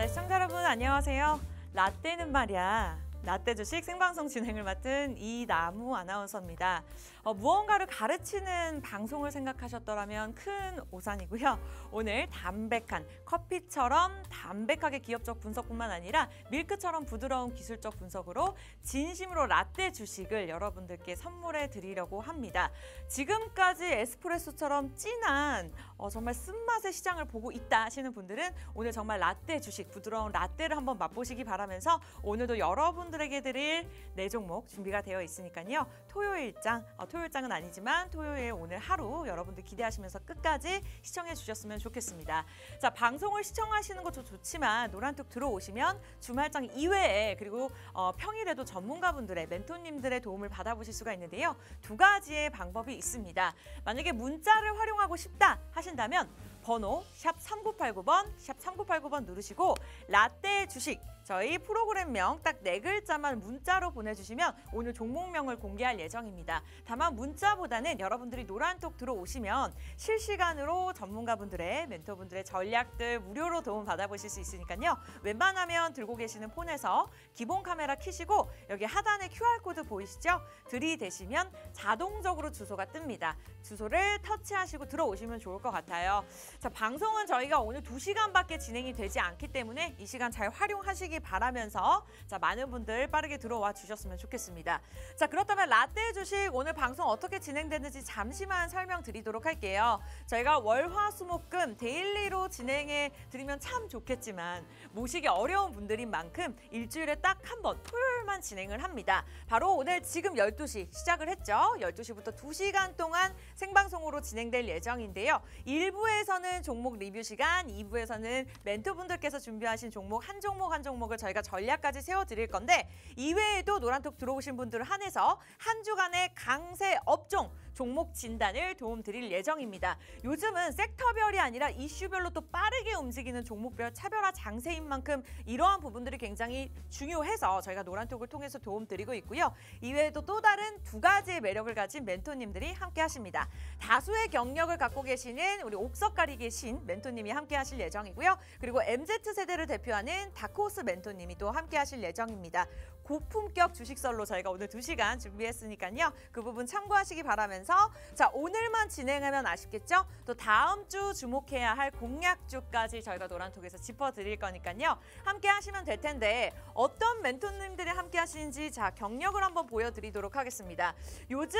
네, 시청자 여러분 안녕하세요. 라떼는 말이야. 라떼 주식 생방송 진행을 맡은 이나무 아나운서입니다. 어, 무언가를 가르치는 방송을 생각하셨더라면 큰 오산이고요. 오늘 담백한 커피처럼 담백하게 기업적 분석뿐만 아니라 밀크처럼 부드러운 기술적 분석으로 진심으로 라떼 주식을 여러분들께 선물해 드리려고 합니다. 지금까지 에스프레소처럼 진한 어, 정말 쓴맛의 시장을 보고 있다 하시는 분들은 오늘 정말 라떼 주식 부드러운 라떼를 한번 맛보시기 바라면서 오늘도 여러분 여러분들에게 드릴 네 종목 준비가 되어 있으니까요. 토요일장, 어, 토요일장은 아니지만 토요일 오늘 하루 여러분들 기대하시면서 끝까지 시청해 주셨으면 좋겠습니다. 자, 방송을 시청하시는 것도 좋지만 노란톡 들어오시면 주말장 이외에 그리고 어, 평일에도 전문가분들의 멘토님들의 도움을 받아보실 수가 있는데요. 두 가지의 방법이 있습니다. 만약에 문자를 활용하고 싶다 하신다면 번호 샵 3989번 샵 3989번 누르시고 라떼 주식 저희 프로그램명 딱 네 글자만 문자로 보내주시면 오늘 종목명을 공개할 예정입니다. 다만 문자보다는 여러분들이 노란톡 들어오시면 실시간으로 전문가분들의 멘토분들의 전략들 무료로 도움 받아보실 수 있으니까요. 웬만하면 들고 계시는 폰에서 기본 카메라 키시고 여기 하단에 QR코드 보이시죠? 들이대시면 자동적으로 주소가 뜹니다. 주소를 터치하시고 들어오시면 좋을 것 같아요. 자 방송은 저희가 오늘 두시간밖에 진행이 되지 않기 때문에 이 시간 잘 활용하시기 바라면서 자 많은 분들 빠르게 들어와 주셨으면 좋겠습니다. 자 그렇다면 라떼 주식 오늘 방송 어떻게 진행되는지 잠시만 설명드리도록 할게요. 저희가 월화수목금 데일리로 진행해 드리면 참 좋겠지만 모시기 어려운 분들인 만큼 일주일에 딱 한 번 토요일만 진행을 합니다. 바로 오늘 지금 12시 시작을 했죠. 12시부터 2시간 동안 생방송으로 진행될 예정인데요. 1부에서는 종목 리뷰 시간, 2부에서는 멘토분들께서 준비하신 종목 한 종목 한 종목 종목을 저희가 전략까지 세워드릴 건데 이외에도 노란톡 들어오신 분들 한해서 한 주간의 강세 업종 종목 진단을 도움드릴 예정입니다. 요즘은 섹터별이 아니라 이슈별로 또 빠르게 움직이는 종목별 차별화 장세인 만큼 이러한 부분들이 굉장히 중요해서 저희가 노란톡을 통해서 도움드리고 있고요. 이외에도 또 다른 두 가지의 매력을 가진 멘토님들이 함께 하십니다. 다수의 경력을 갖고 계시는 우리 옥석가리기 신 멘토님이 함께 하실 예정이고요. 그리고 MZ세대를 대표하는 다코스 멘토님이 또 함께 하실 예정입니다. 고품격 주식설로 저희가 오늘 두시간 준비했으니까요. 그 부분 참고하시기 바라면서 자 오늘만 진행하면 아쉽겠죠? 또 다음 주 주목해야 할 공약주까지 저희가 노란톡에서 짚어드릴 거니까요. 함께 하시면 될 텐데 어떤 멘토님들이 함께 하시는지 자 경력을 한번 보여드리도록 하겠습니다. 요즘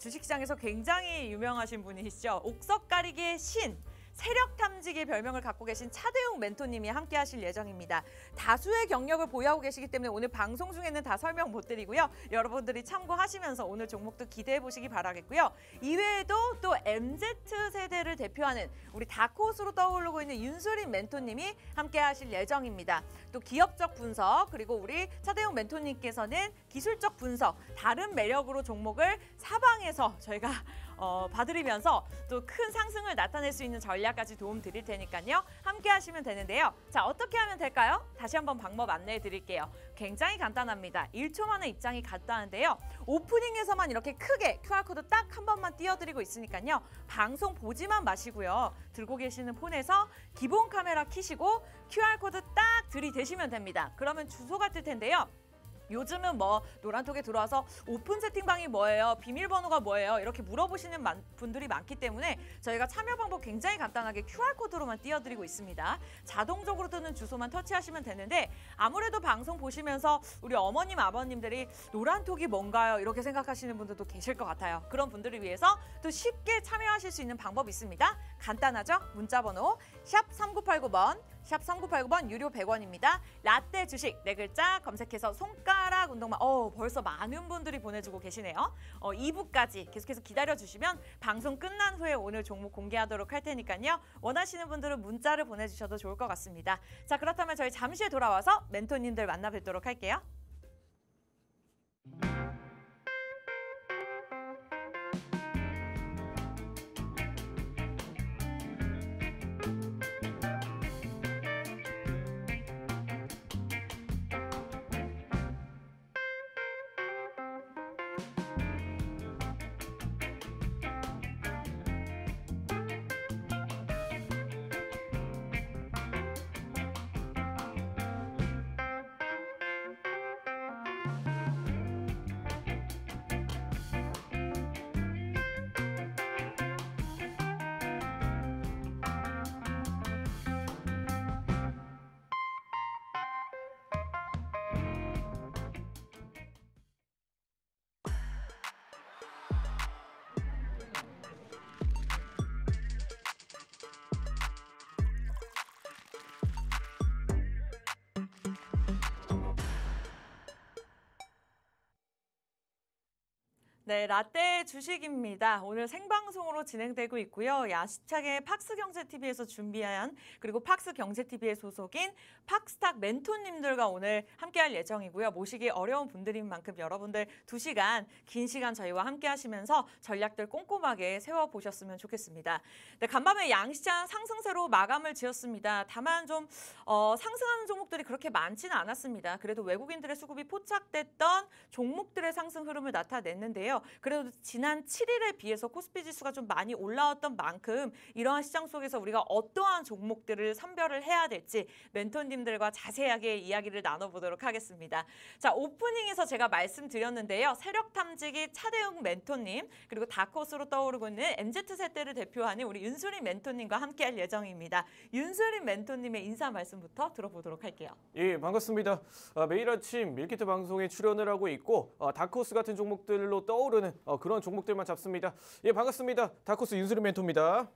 주식시장에서 굉장히 유명하신 분이시죠. 옥석 가리기의 신 세력 탐지기 별명을 갖고 계신 차대웅 멘토님이 함께 하실 예정입니다. 다수의 경력을 보유하고 계시기 때문에 오늘 방송 중에는 다 설명 못 드리고요. 여러분들이 참고하시면서 오늘 종목도 기대해 보시기 바라겠고요. 이외에도 또 MZ세대를 대표하는 우리 다코스로 떠오르고 있는 윤수린 멘토님이 함께 하실 예정입니다. 또 기업적 분석 그리고 우리 차대웅 멘토님께서는 기술적 분석 다른 매력으로 종목을 사방에서 저희가 어, 봐드리면서 또 큰 상승을 나타낼 수 있는 전략까지 도움 드릴 테니까요. 함께 하시면 되는데요. 자, 어떻게 하면 될까요? 다시 한번 방법 안내해 드릴게요. 굉장히 간단합니다. 1초 만에 입장이 갔다는데요. 오프닝에서만 이렇게 크게 QR코드 딱 한 번만 띄워드리고 있으니까요. 방송 보지만 마시고요. 들고 계시는 폰에서 기본 카메라 키시고 QR코드 딱 들이대시면 됩니다. 그러면 주소가 뜰 텐데요. 요즘은 뭐 노란톡에 들어와서 오픈 채팅방이 뭐예요? 비밀번호가 뭐예요? 이렇게 물어보시는 만, 분들이 많기 때문에 저희가 참여 방법 굉장히 간단하게 QR코드로만 띄워드리고 있습니다. 자동적으로 뜨는 주소만 터치하시면 되는데 아무래도 방송 보시면서 우리 어머님, 아버님들이 노란톡이 뭔가요? 이렇게 생각하시는 분들도 계실 것 같아요. 그런 분들을 위해서 또 쉽게 참여하실 수 있는 방법이 있습니다. 간단하죠? 문자 번호 샵 3989번 샵 3989번 유료 100원입니다. 라떼 주식 네 글자 검색해서 손가락 운동만 어 벌써 많은 분들이 보내주고 계시네요. 어 2부까지 계속해서 기다려주시면 방송 끝난 후에 오늘 종목 공개하도록 할 테니까요. 원하시는 분들은 문자를 보내주셔도 좋을 것 같습니다. 자 그렇다면 저희 잠시 후에 돌아와서 멘토님들 만나 뵙도록 할게요. 네, 라떼 주식입니다. 오늘 생방송으로 진행되고 있고요. 야시차게 팍스경제TV에서 준비한 그리고 팍스경제TV의 소속인 팍스탁 멘토님들과 오늘 함께할 예정이고요. 모시기 어려운 분들인 만큼 여러분들 두시간긴 시간 저희와 함께 하시면서 전략들 꼼꼼하게 세워보셨으면 좋겠습니다. 네, 간밤에 양시장 상승세로 마감을 지었습니다. 다만 좀 어, 상승하는 종목들이 그렇게 많지는 않았습니다. 그래도 외국인들의 수급이 포착됐던 종목들의 상승 흐름을 나타냈는데요. 그래도 지난 7일에 비해서 코스피 지수가 좀 많이 올라왔던 만큼 이러한 시장 속에서 우리가 어떠한 종목들을 선별을 해야 될지 멘토님들과 자세하게 이야기를 나눠보도록 하겠습니다. 자 오프닝에서 제가 말씀드렸는데요. 세력 탐지기 차대웅 멘토님 그리고 다컷으로 떠오르고 있는 MZ 세대를 대표하는 우리 윤수림 멘토님과 함께할 예정입니다. 윤수림 멘토님의 인사 말씀부터 들어보도록 할게요. 예 반갑습니다. 아, 매일 아침 밀키트 방송에 출연을 하고 있고 아, 다크호스 같은 종목들로 떠오르 떠오르는 어, 그런 종목들만 잡습니다. 예, 반갑습니다. 다크스 윤수림 멘토입니다.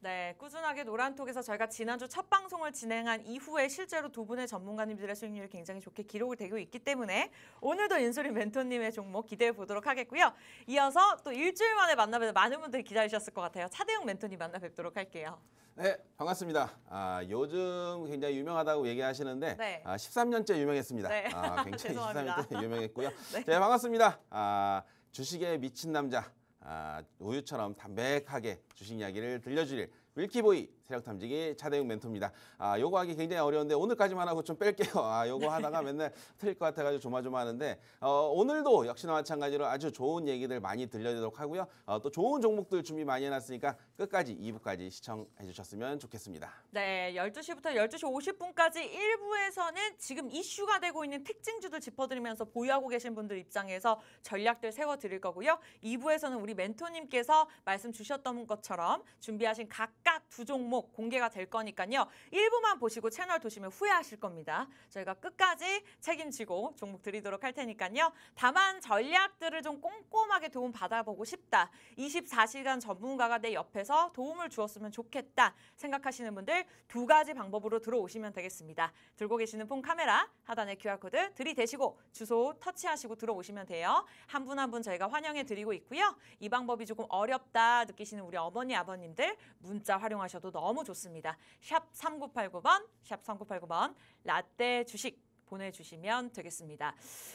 네, 꾸준하게 노란톡에서 저희가 지난주 첫 방송을 진행한 이후에 실제로 두 분의 전문가님들의 수익률이 굉장히 좋게 기록을 되고 있기 때문에 오늘도 인수린 멘토님의 종목 기대해 보도록 하겠고요. 이어서 또 일주일 만에 만나뵈는 많은 분들이 기다리셨을 것 같아요. 차대용 멘토님 만나 뵙도록 할게요. 네, 반갑습니다. 아, 요즘 굉장히 유명하다고 얘기하시는데 네. 아, 13년째 유명했습니다. 네. 아, 굉장히 13년째 유명했고요. 네. 네, 반갑습니다. 아, 주식에 미친 남자 아, 우유처럼 담백하게 주식 이야기를 들려줄릴 윌키보이 세력탐지기 차대웅 멘토입니다. 아, 요거 하기 굉장히 어려운데 오늘까지만 하고 좀 뺄게요. 아, 요거 하다가 맨날 틀릴 것 같아가지고 조마조마하는데 어, 오늘도 역시나 마찬가지로 아주 좋은 얘기들 많이 들려드리도록 하고요. 어, 또 좋은 종목들 준비 많이 해놨으니까 끝까지 2부까지 시청해 주셨으면 좋겠습니다. 네, 12시부터 12시 50분까지 1부에서는 지금 이슈가 되고 있는 특징주들 짚어드리면서 보유하고 계신 분들 입장에서 전략들 세워드릴 거고요. 2부에서는 우리 멘토님께서 말씀 주셨던 것처럼 준비하신 각각 두 종목 종목 공개가 될 거니까요. 일부만 보시고 채널 도시면 후회하실 겁니다. 저희가 끝까지 책임지고 종목 드리도록 할 테니까요. 다만 전략들을 좀 꼼꼼하게 도움 받아보고 싶다. 24시간 전문가가 내 옆에서 도움을 주었으면 좋겠다 생각하시는 분들 두 가지 방법으로 들어오시면 되겠습니다. 들고 계시는 폰 카메라 하단에 QR코드 들이대시고 주소 터치하시고 들어오시면 돼요. 한 분 한분 한 분 저희가 환영해 드리고 있고요. 이 방법이 조금 어렵다 느끼시는 우리 어머니 아버님들 문자 활용하셔도 너무 너무 좋습니다. 샵 3989번, 샵 3989번, 라떼 주식 보내주시면 되겠습니다.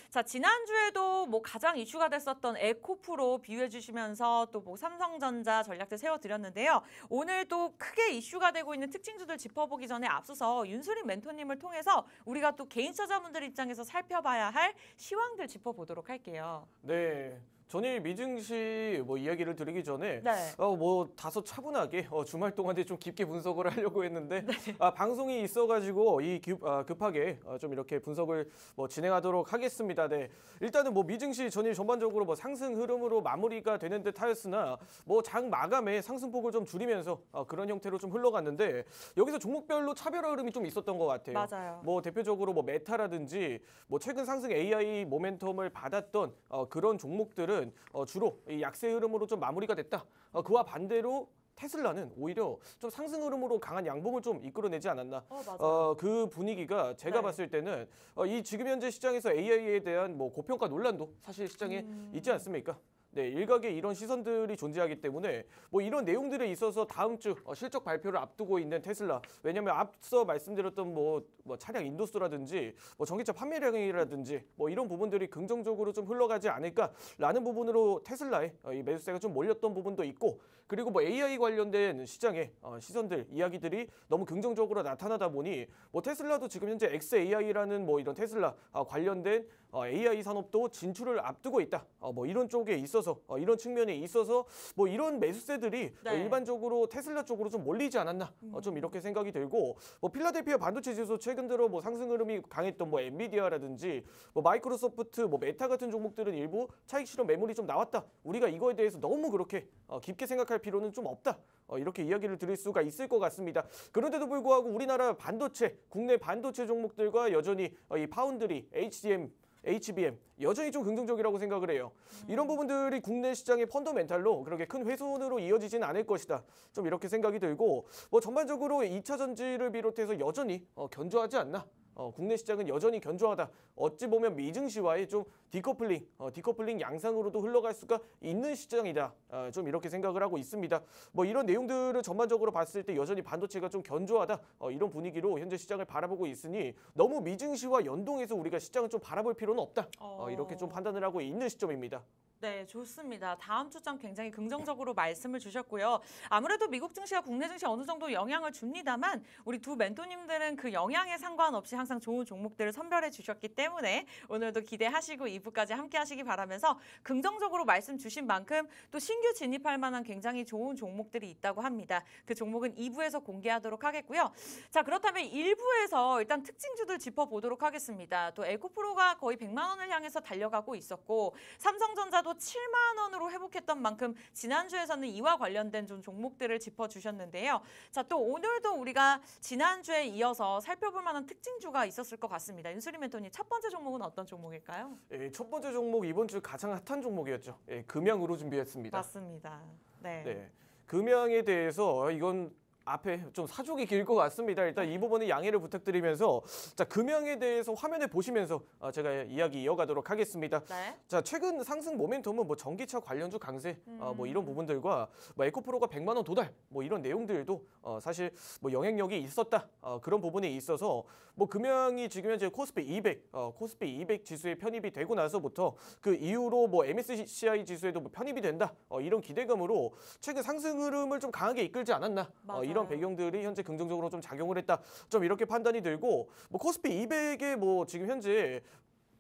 자, 지난주에도 뭐 가장 이슈가 됐었던 에코프로 비유해주시면서 또 뭐 삼성전자 전략들 세워드렸는데요. 오늘도 크게 이슈가 되고 있는 특징주들 짚어보기 전에 앞서서 윤수림 멘토님을 통해서 우리가 또 개인 투자자분들 입장에서 살펴봐야 할 시황들 짚어보도록 할게요. 네. 전일 미증시 뭐 이야기를 드리기 전에 네. 어, 뭐 다소 차분하게 어, 주말 동안에 좀 깊게 분석을 하려고 했는데 네. 아, 방송이 있어가지고 이 급, 아, 급하게 아, 좀 이렇게 분석을 뭐 진행하도록 하겠습니다. 네. 일단은 뭐 미증시 전일 전반적으로 뭐 상승 흐름으로 마무리가 되는 듯하였으나 뭐 장 마감에 상승폭을 좀 줄이면서 아, 그런 형태로 좀 흘러갔는데 여기서 종목별로 차별화 흐름이 좀 있었던 것 같아요. 맞아요. 뭐 대표적으로 뭐 메타라든지 뭐 최근 상승 AI 모멘텀을 받았던 어, 그런 종목들은 주가는 어, 주로 약세 흐름으로 좀 마무리가 됐다. 어, 그와 반대로 테슬라는 오히려 좀 상승 흐름으로 강한 양봉을 좀 이끌어내지 않았나. 어, 어그 분위기가 제가 네. 봤을 때는 어, 이 지금 현재 시장에서 AI에 대한 뭐 고평가 논란도 사실 시장에 음... 있지 않습니까? 네, 일각에 이런 시선들이 존재하기 때문에 뭐 이런 내용들에 있어서 다음 주 어, 실적 발표를 앞두고 있는 테슬라 왜냐하면 앞서 말씀드렸던 뭐, 뭐 차량 인도수라든지 뭐 전기차 판매량이라든지 뭐 이런 부분들이 긍정적으로 좀 흘러가지 않을까라는 부분으로 테슬라의 어, 이 매수세가 좀 몰렸던 부분도 있고 그리고 뭐 AI 관련된 시장의 어, 시선들 이야기들이 너무 긍정적으로 나타나다 보니 뭐 테슬라도 지금 현재 XAI라는 뭐 이런 테슬라 관련된 AI 어, 산업도 진출을 앞두고 있다. 어, 뭐 이런 쪽에 있어서 어, 이런 측면에 있어서 뭐 이런 매수세들이 네. 일반적으로 테슬라 쪽으로 좀 몰리지 않았나 음. 좀 이렇게 생각이 들고 뭐 필라델피아 반도체 지수 최근 들어 뭐 상승 흐름이 강했던 뭐 엔비디아라든지 뭐 마이크로소프트 뭐 메타 같은 종목들은 일부 차익 실현 매물이 좀 나왔다. 우리가 이거에 대해서 너무 그렇게 깊게 생각할 필요는 좀 없다. 이렇게 이야기를 드릴 수가 있을 것 같습니다. 그런데도 불구하고 우리나라 반도체, 국내 반도체 종목들과 여전히 이 파운드리, HDM HBM 여전히 좀 긍정적이라고 생각을 해요. 이런 부분들이 국내 시장의 펀더멘탈로 그렇게 큰 훼손으로 이어지진 않을 것이다. 좀 이렇게 생각이 들고 뭐 전반적으로 2차 전지를 비롯해서 여전히 어, 견조하지 않나 어, 국내 시장은 여전히 견조하다. 어찌 보면 미증시와의 좀 디커플링, 어, 디커플링 양상으로도 흘러갈 수가 있는 시장이다. 어, 좀 이렇게 생각을 하고 있습니다. 뭐 이런 내용들을 전반적으로 봤을 때 여전히 반도체가 좀 견조하다. 어, 이런 분위기로 현재 시장을 바라보고 있으니 너무 미증시와 연동해서 우리가 시장을 좀 바라볼 필요는 없다. 어, 어. 이렇게 좀 판단을 하고 있는 시점입니다. 네, 좋습니다. 다음 추천 굉장히 긍정적으로 말씀을 주셨고요. 아무래도 미국 증시와 국내 증시 어느 정도 영향을 줍니다만 우리 두 멘토님들은 그 영향에 상관없이 항상 좋은 종목들을 선별해 주셨기 때문에 오늘도 기대하시고 2부까지 함께 하시기 바라면서 긍정적으로 말씀 주신 만큼 또 신규 진입할 만한 굉장히 좋은 종목들이 있다고 합니다. 그 종목은 2부에서 공개하도록 하겠고요. 자, 그렇다면 1부에서 일단 특징주들 짚어보도록 하겠습니다. 또 에코프로가 거의 100만 원을 향해서 달려가고 있었고 삼성전자도 적어도 7만 원으로 회복했던 만큼 지난주에서는 이와 관련된 좀 종목들을 짚어주셨는데요. 자, 또 오늘도 우리가 지난주에 이어서 살펴볼 만한 특징주가 있었을 것 같습니다. 윤수리 멘토님, 첫 번째 종목은 어떤 종목일까요? 예, 첫 번째 종목 이번 주 가장 핫한 종목이었죠. 예, 금양으로 준비했습니다. 맞습니다. 네. 네. 금양에 대해서 이건 앞에 좀 사족이 길 것 같습니다. 일단 이부분에 양해를 부탁드리면서 자 금형에 대해서 화면을 보시면서 어, 제가 이야기 이어가도록 하겠습니다. 네. 자 최근 상승 모멘텀은 뭐 전기차 관련주 강세 음. 어, 뭐 이런 음. 부분들과 뭐 에코프로가 100만 원 도달 뭐 이런 내용들도 어, 사실 뭐 영향력이 있었다 어, 그런 부분에 있어서 뭐 금형이 지금 현재 코스피 200 어, 코스피 200 지수에 편입이 되고 나서부터 그 이후로 뭐 MSCI 지수에도 뭐 편입이 된다 어, 이런 기대감으로 최근 상승 흐름을 좀 강하게 이끌지 않았나 이런 배경들이 현재 긍정적으로 좀 작용을 했다. 좀 이렇게 판단이 들고 뭐 코스피 200에 뭐 지금 현재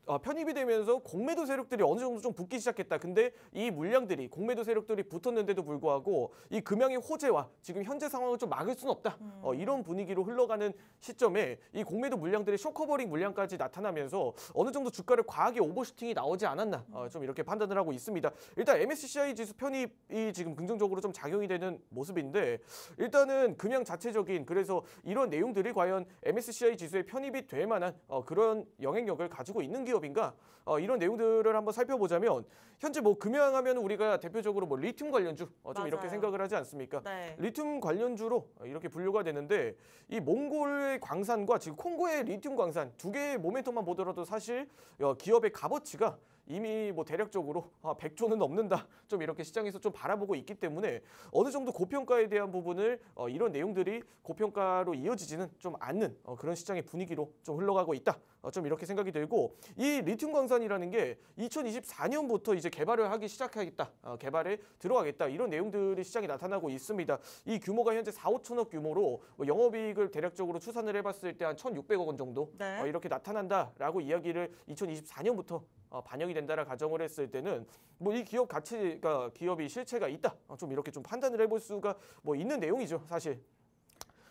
어, 편입이 되면서 공매도 세력들이 어느 정도 좀 붙기 시작했다. 근데 이 물량들이 공매도 세력들이 붙었는데도 불구하고 이 금양의 호재와 지금 현재 상황을 좀 막을 수는 없다. 어, 음. 어, 이런 분위기로 흘러가는 시점에 이 공매도 물량들의 쇼커버링 물량까지 나타나면서 어느 정도 주가를 과하게 오버슈팅이 나오지 않았나 어, 음. 좀 이렇게 판단을 하고 있습니다. 일단 MSCI 지수 편입이 지금 긍정적으로 좀 작용이 되는 모습인데 일단은 금양 자체적인 그래서 이런 내용들이 과연 MSCI 지수에 편입이 될 만한 어, 그런 영향력을 가지고 있는 기업 기업인가? 어, 이런 내용들을 한번 살펴보자면 현재 뭐 금양하면 우리가 대표적으로 뭐 리튬 관련주 어, 좀 맞아요. 이렇게 생각을 하지 않습니까? 네. 리튬 관련주로 이렇게 분류가 되는데 이 몽골의 광산과 지금 콩고의 리튬 광산 두 개의 모멘텀만 보더라도 사실 어, 기업의 값어치가 이미 뭐 대략적으로 아, 100조는 넘는다 좀 이렇게 시장에서 좀 바라보고 있기 때문에 어느 정도 고평가에 대한 부분을 어, 이런 내용들이 고평가로 이어지지는 좀 않는 어, 그런 시장의 분위기로 좀 흘러가고 있다 어, 좀 이렇게 생각이 들고 이 리튬 광산이라는 게 2024년부터 이제 개발을 하기 시작하겠다. 어, 개발에 들어가겠다. 이런 내용들이 시장에 나타나고 있습니다. 이 규모가 현재 4, 5천억 규모로 뭐 영업이익을 대략적으로 추산을 해봤을 때 한 1,600억 원 정도 어, 네. 이렇게 나타난다라고 이야기를 2024년부터 반영이 된다라 가정을 했을 때는 뭐 이 기업 가치가 기업이 실체가 있다. 좀 이렇게 좀 판단을 해볼 수가 뭐 있는 내용이죠. 사실.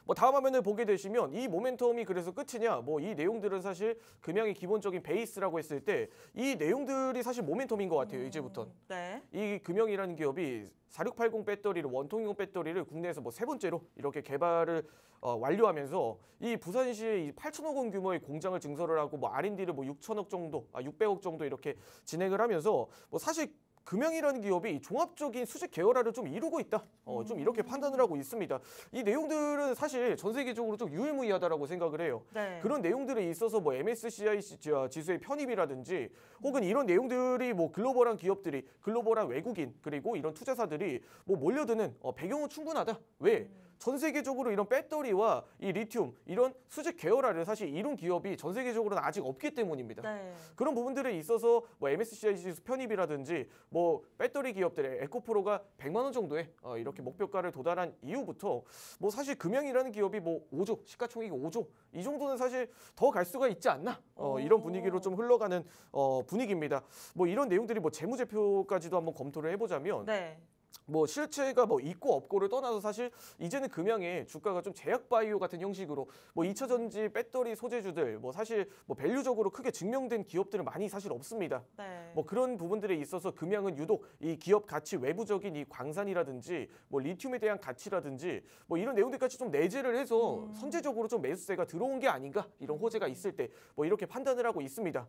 뭐 다음 화면을 보게 되시면 이 모멘텀이 그래서 끝이냐 뭐 이 내용들은 사실 금양의 기본적인 베이스라고 했을 때 이 내용들이 사실 모멘텀인 것 같아요. 음, 이제부터는. 네. 이 금양이라는 기업이 4680 배터리를 원통용 배터리를 국내에서 뭐 세 번째로 이렇게 개발을 어, 완료하면서 이 부산시에 이 8천억 원 규모의 공장을 증설을 하고 뭐 R&D를 뭐 6천억 정도, 아 600억 정도 이렇게 진행을 하면서 뭐 사실 금형이라는 기업이 종합적인 수직 계열화를 좀 이루고 있다. 어, 좀 음. 이렇게 판단을 하고 있습니다. 이 내용들은 사실 전 세계적으로 좀유의무의하다라고 생각을 해요. 네. 그런 내용들에 있어서 뭐 MSCI 어, 지수의 편입이라든지 혹은 이런 내용들이 뭐 글로벌한 기업들이 글로벌한 외국인 그리고 이런 투자사들이 뭐 몰려드는 어, 배경은 충분하다. 왜? 음. 전 세계적으로 이런 배터리와 이 리튬 이런 수직 계열화를 사실 이룬 기업이 전 세계적으로는 아직 없기 때문입니다. 네. 그런 부분들에 있어서 뭐 MSCI 지수 편입이라든지 뭐 배터리 기업들의 에코프로가 100만 원 정도에 어, 이렇게 목표가를 도달한 이후부터 뭐 사실 금양이라는 기업이 뭐 5조 시가총액이 5조 이 정도는 사실 더 갈 수가 있지 않나 어, 이런 분위기로 좀 흘러가는 어, 분위기입니다. 뭐 이런 내용들이 뭐 재무제표까지도 한번 검토를 해보자면. 네. 뭐 실체가 뭐 있고 없고를 떠나서 사실 이제는 금양의 주가가 좀 제약 바이오 같은 형식으로 뭐 2차 전지 배터리 소재주들 뭐 사실 뭐 밸류적으로 크게 증명된 기업들은 많이 사실 없습니다. 네. 뭐 그런 부분들에 있어서 금양은 유독 이 기업 가치 외부적인 이 광산이라든지 뭐 리튬에 대한 가치라든지 뭐 이런 내용들까지 좀 내재를 해서 음. 선제적으로 좀 매수세가 들어온 게 아닌가 이런 호재가 있을 때 뭐 이렇게 판단을 하고 있습니다.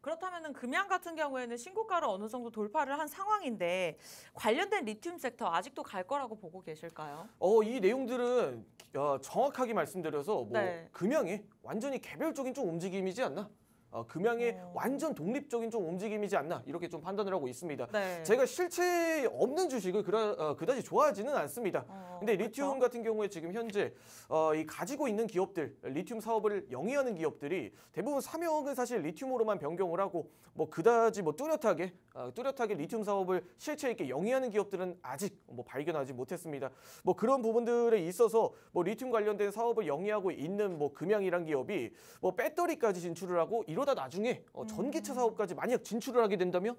그렇다면 금양 같은 경우에는 신고가를 어느 정도 돌파를 한 상황인데 관련된 리튬 섹터 아직도 갈 거라고 보고 계실까요? 어, 이 내용들은 어, 정확하게 말씀드려서 뭐 네. 금양이 완전히 개별적인 좀 움직임이지 않나? 어, 금양의 어. 완전 독립적인 좀 움직임이지 않나 이렇게 좀 판단을 하고 있습니다. 네. 제가 실체 없는 주식을 그라, 어, 그다지 좋아하지는 않습니다. 어, 근데 리튬 그렇 같은 경우에 지금 현재 어, 이 가지고 있는 기업들 리튬 사업을 영위하는 기업들이 대부분 사명은 사실 리튬으로만 변경을 하고 뭐 그다지 뭐 뚜렷하게 어, 뚜렷하게 리튬 사업을 실체 있게 영위하는 기업들은 아직 뭐 발견하지 못했습니다. 뭐 그런 부분들에 있어서 뭐 리튬 관련된 사업을 영위하고 있는 뭐 금양이란 기업이 뭐 배터리까지 진출을 하고 이런 이러다 나중에 어, 전기차 음. 사업까지 만약 진출을 하게 된다면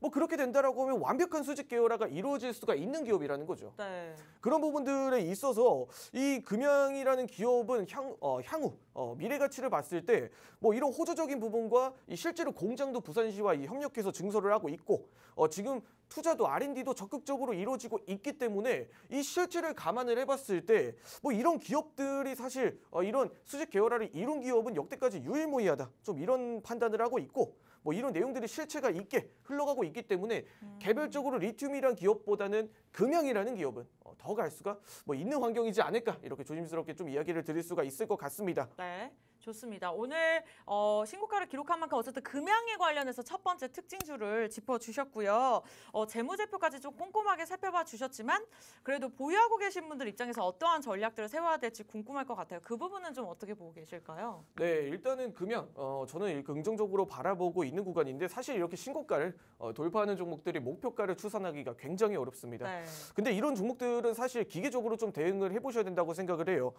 뭐 그렇게 된다라고 하면 완벽한 수직 계열화가 이루어질 수가 있는 기업이라는 거죠. 네. 그런 부분들에 있어서 이 금양이라는 기업은 향, 어, 향후 어, 미래 가치를 봤을 때 뭐 이런 호조적인 부분과 이 실제로 공장도 부산시와 이 협력해서 증설을 하고 있고 어, 지금 투자도 R&D도 적극적으로 이루어지고 있기 때문에 이 실체를 감안을 해봤을 때 뭐 이런 기업들이 사실 어, 이런 수직 계열화를 이룬 기업은 역대까지 유일무이하다. 좀 이런 판단을 하고 있고 뭐 이런 내용들이 실체가 있게 흘러가고 있기 때문에 음. 개별적으로 리튬이란 기업보다는 금형이라는 기업은 어, 더 갈 수가 뭐 있는 환경이지 않을까 이렇게 조심스럽게 좀 이야기를 드릴 수가 있을 것 같습니다. 네. 좋습니다. 오늘 어, 신고가를 기록한 만큼 어쨌든 금양에 관련해서 첫 번째 특징주를 짚어주셨고요. 어, 재무제표까지 좀 꼼꼼하게 살펴봐 주셨지만 그래도 보유하고 계신 분들 입장에서 어떠한 전략들을 세워야 될지 궁금할 것 같아요. 그 부분은 좀 어떻게 보고 계실까요? 네, 일단은 금양 어, 저는 긍정적으로 바라보고 있는 구간인데 사실 이렇게 신고가를 어, 돌파하는 종목들이 목표가를 추산하기가 굉장히 어렵습니다. 네. 근데 이런 종목들은 사실 기계적으로 좀 대응을 해보셔야 된다고 생각을 해요.